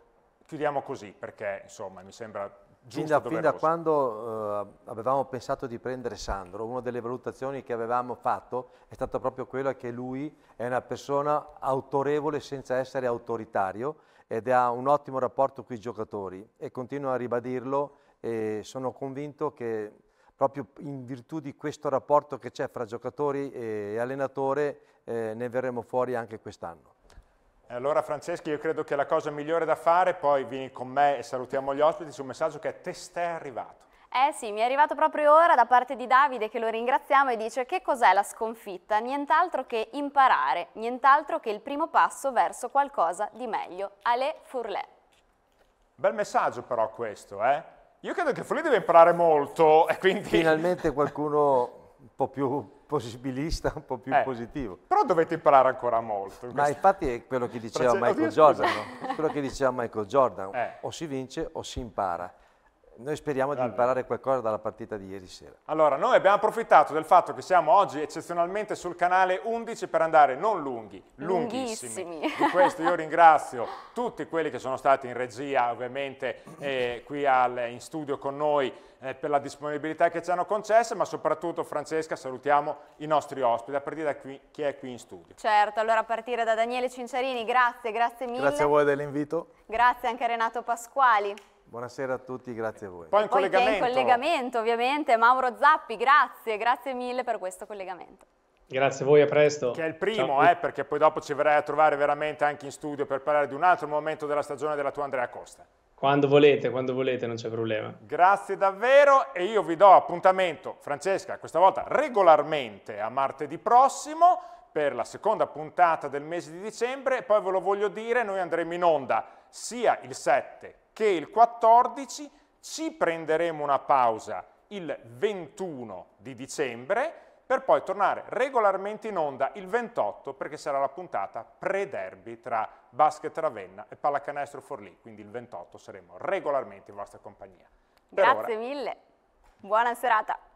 chiudiamo così perché insomma mi sembra Fin da, fin da, quando uh, avevamo pensato di prendere Sandro, una delle valutazioni che avevamo fatto è stata proprio quella che lui è una persona autorevole senza essere autoritario ed ha un ottimo rapporto con i giocatori e continuo a ribadirlo e sono convinto che proprio in virtù di questo rapporto che c'è fra giocatori e allenatore eh, ne verremo fuori anche quest'anno. Allora Franceschi io credo che la cosa migliore da fare, poi vieni con me e salutiamo gli ospiti su un messaggio che è testè arrivato. Eh sì, mi è arrivato proprio ora da parte di Davide che lo ringraziamo e dice che cos'è la sconfitta? Nient'altro che imparare, nient'altro che il primo passo verso qualcosa di meglio. Ale Furlè. Bel messaggio però questo, eh? Io credo che Frulli deve imparare molto e quindi... Finalmente qualcuno un po' più possibilista, un po' più eh, positivo. Però dovete imparare ancora molto. Ma infatti è quello che diceva Michael Jordan, no? quello che diceva Michael Jordan, eh. o si vince o si impara. Noi speriamo di imparare qualcosa dalla partita di ieri sera. Allora, noi abbiamo approfittato del fatto che siamo oggi eccezionalmente sul canale 11 per andare non lunghi, lunghissimi. lunghissimi. Di questo io ringrazio tutti quelli che sono stati in regia, ovviamente eh, qui al, in studio con noi eh, per la disponibilità che ci hanno concesso, ma soprattutto Francesca salutiamo i nostri ospiti, a partire da qui, chi è qui in studio. Certo, allora a partire da Daniele Cinciarini, grazie, grazie mille. Grazie a voi dell'invito. Grazie anche a Renato Pasquali. Buonasera a tutti, grazie a voi. Poi in collegamento. Poi in collegamento ovviamente, Mauro Zappi, grazie, grazie mille per questo collegamento. Grazie a voi, a presto. Che è il primo, eh, perché poi dopo ci verrai a trovare veramente anche in studio per parlare di un altro momento della stagione della tua Andrea Costa. Quando volete, quando volete, non c'è problema. Grazie davvero e io vi do appuntamento, Francesca, questa volta regolarmente a martedì prossimo per la seconda puntata del mese di dicembre e poi ve lo voglio dire, noi andremo in onda sia il 7 che il 14 ci prenderemo una pausa il 21 di dicembre per poi tornare regolarmente in onda il 28 perché sarà la puntata pre-derby tra Basket Ravenna e Pallacanestro Forlì, quindi il 28 saremo regolarmente in vostra compagnia. Per Grazie ora. mille, buona serata.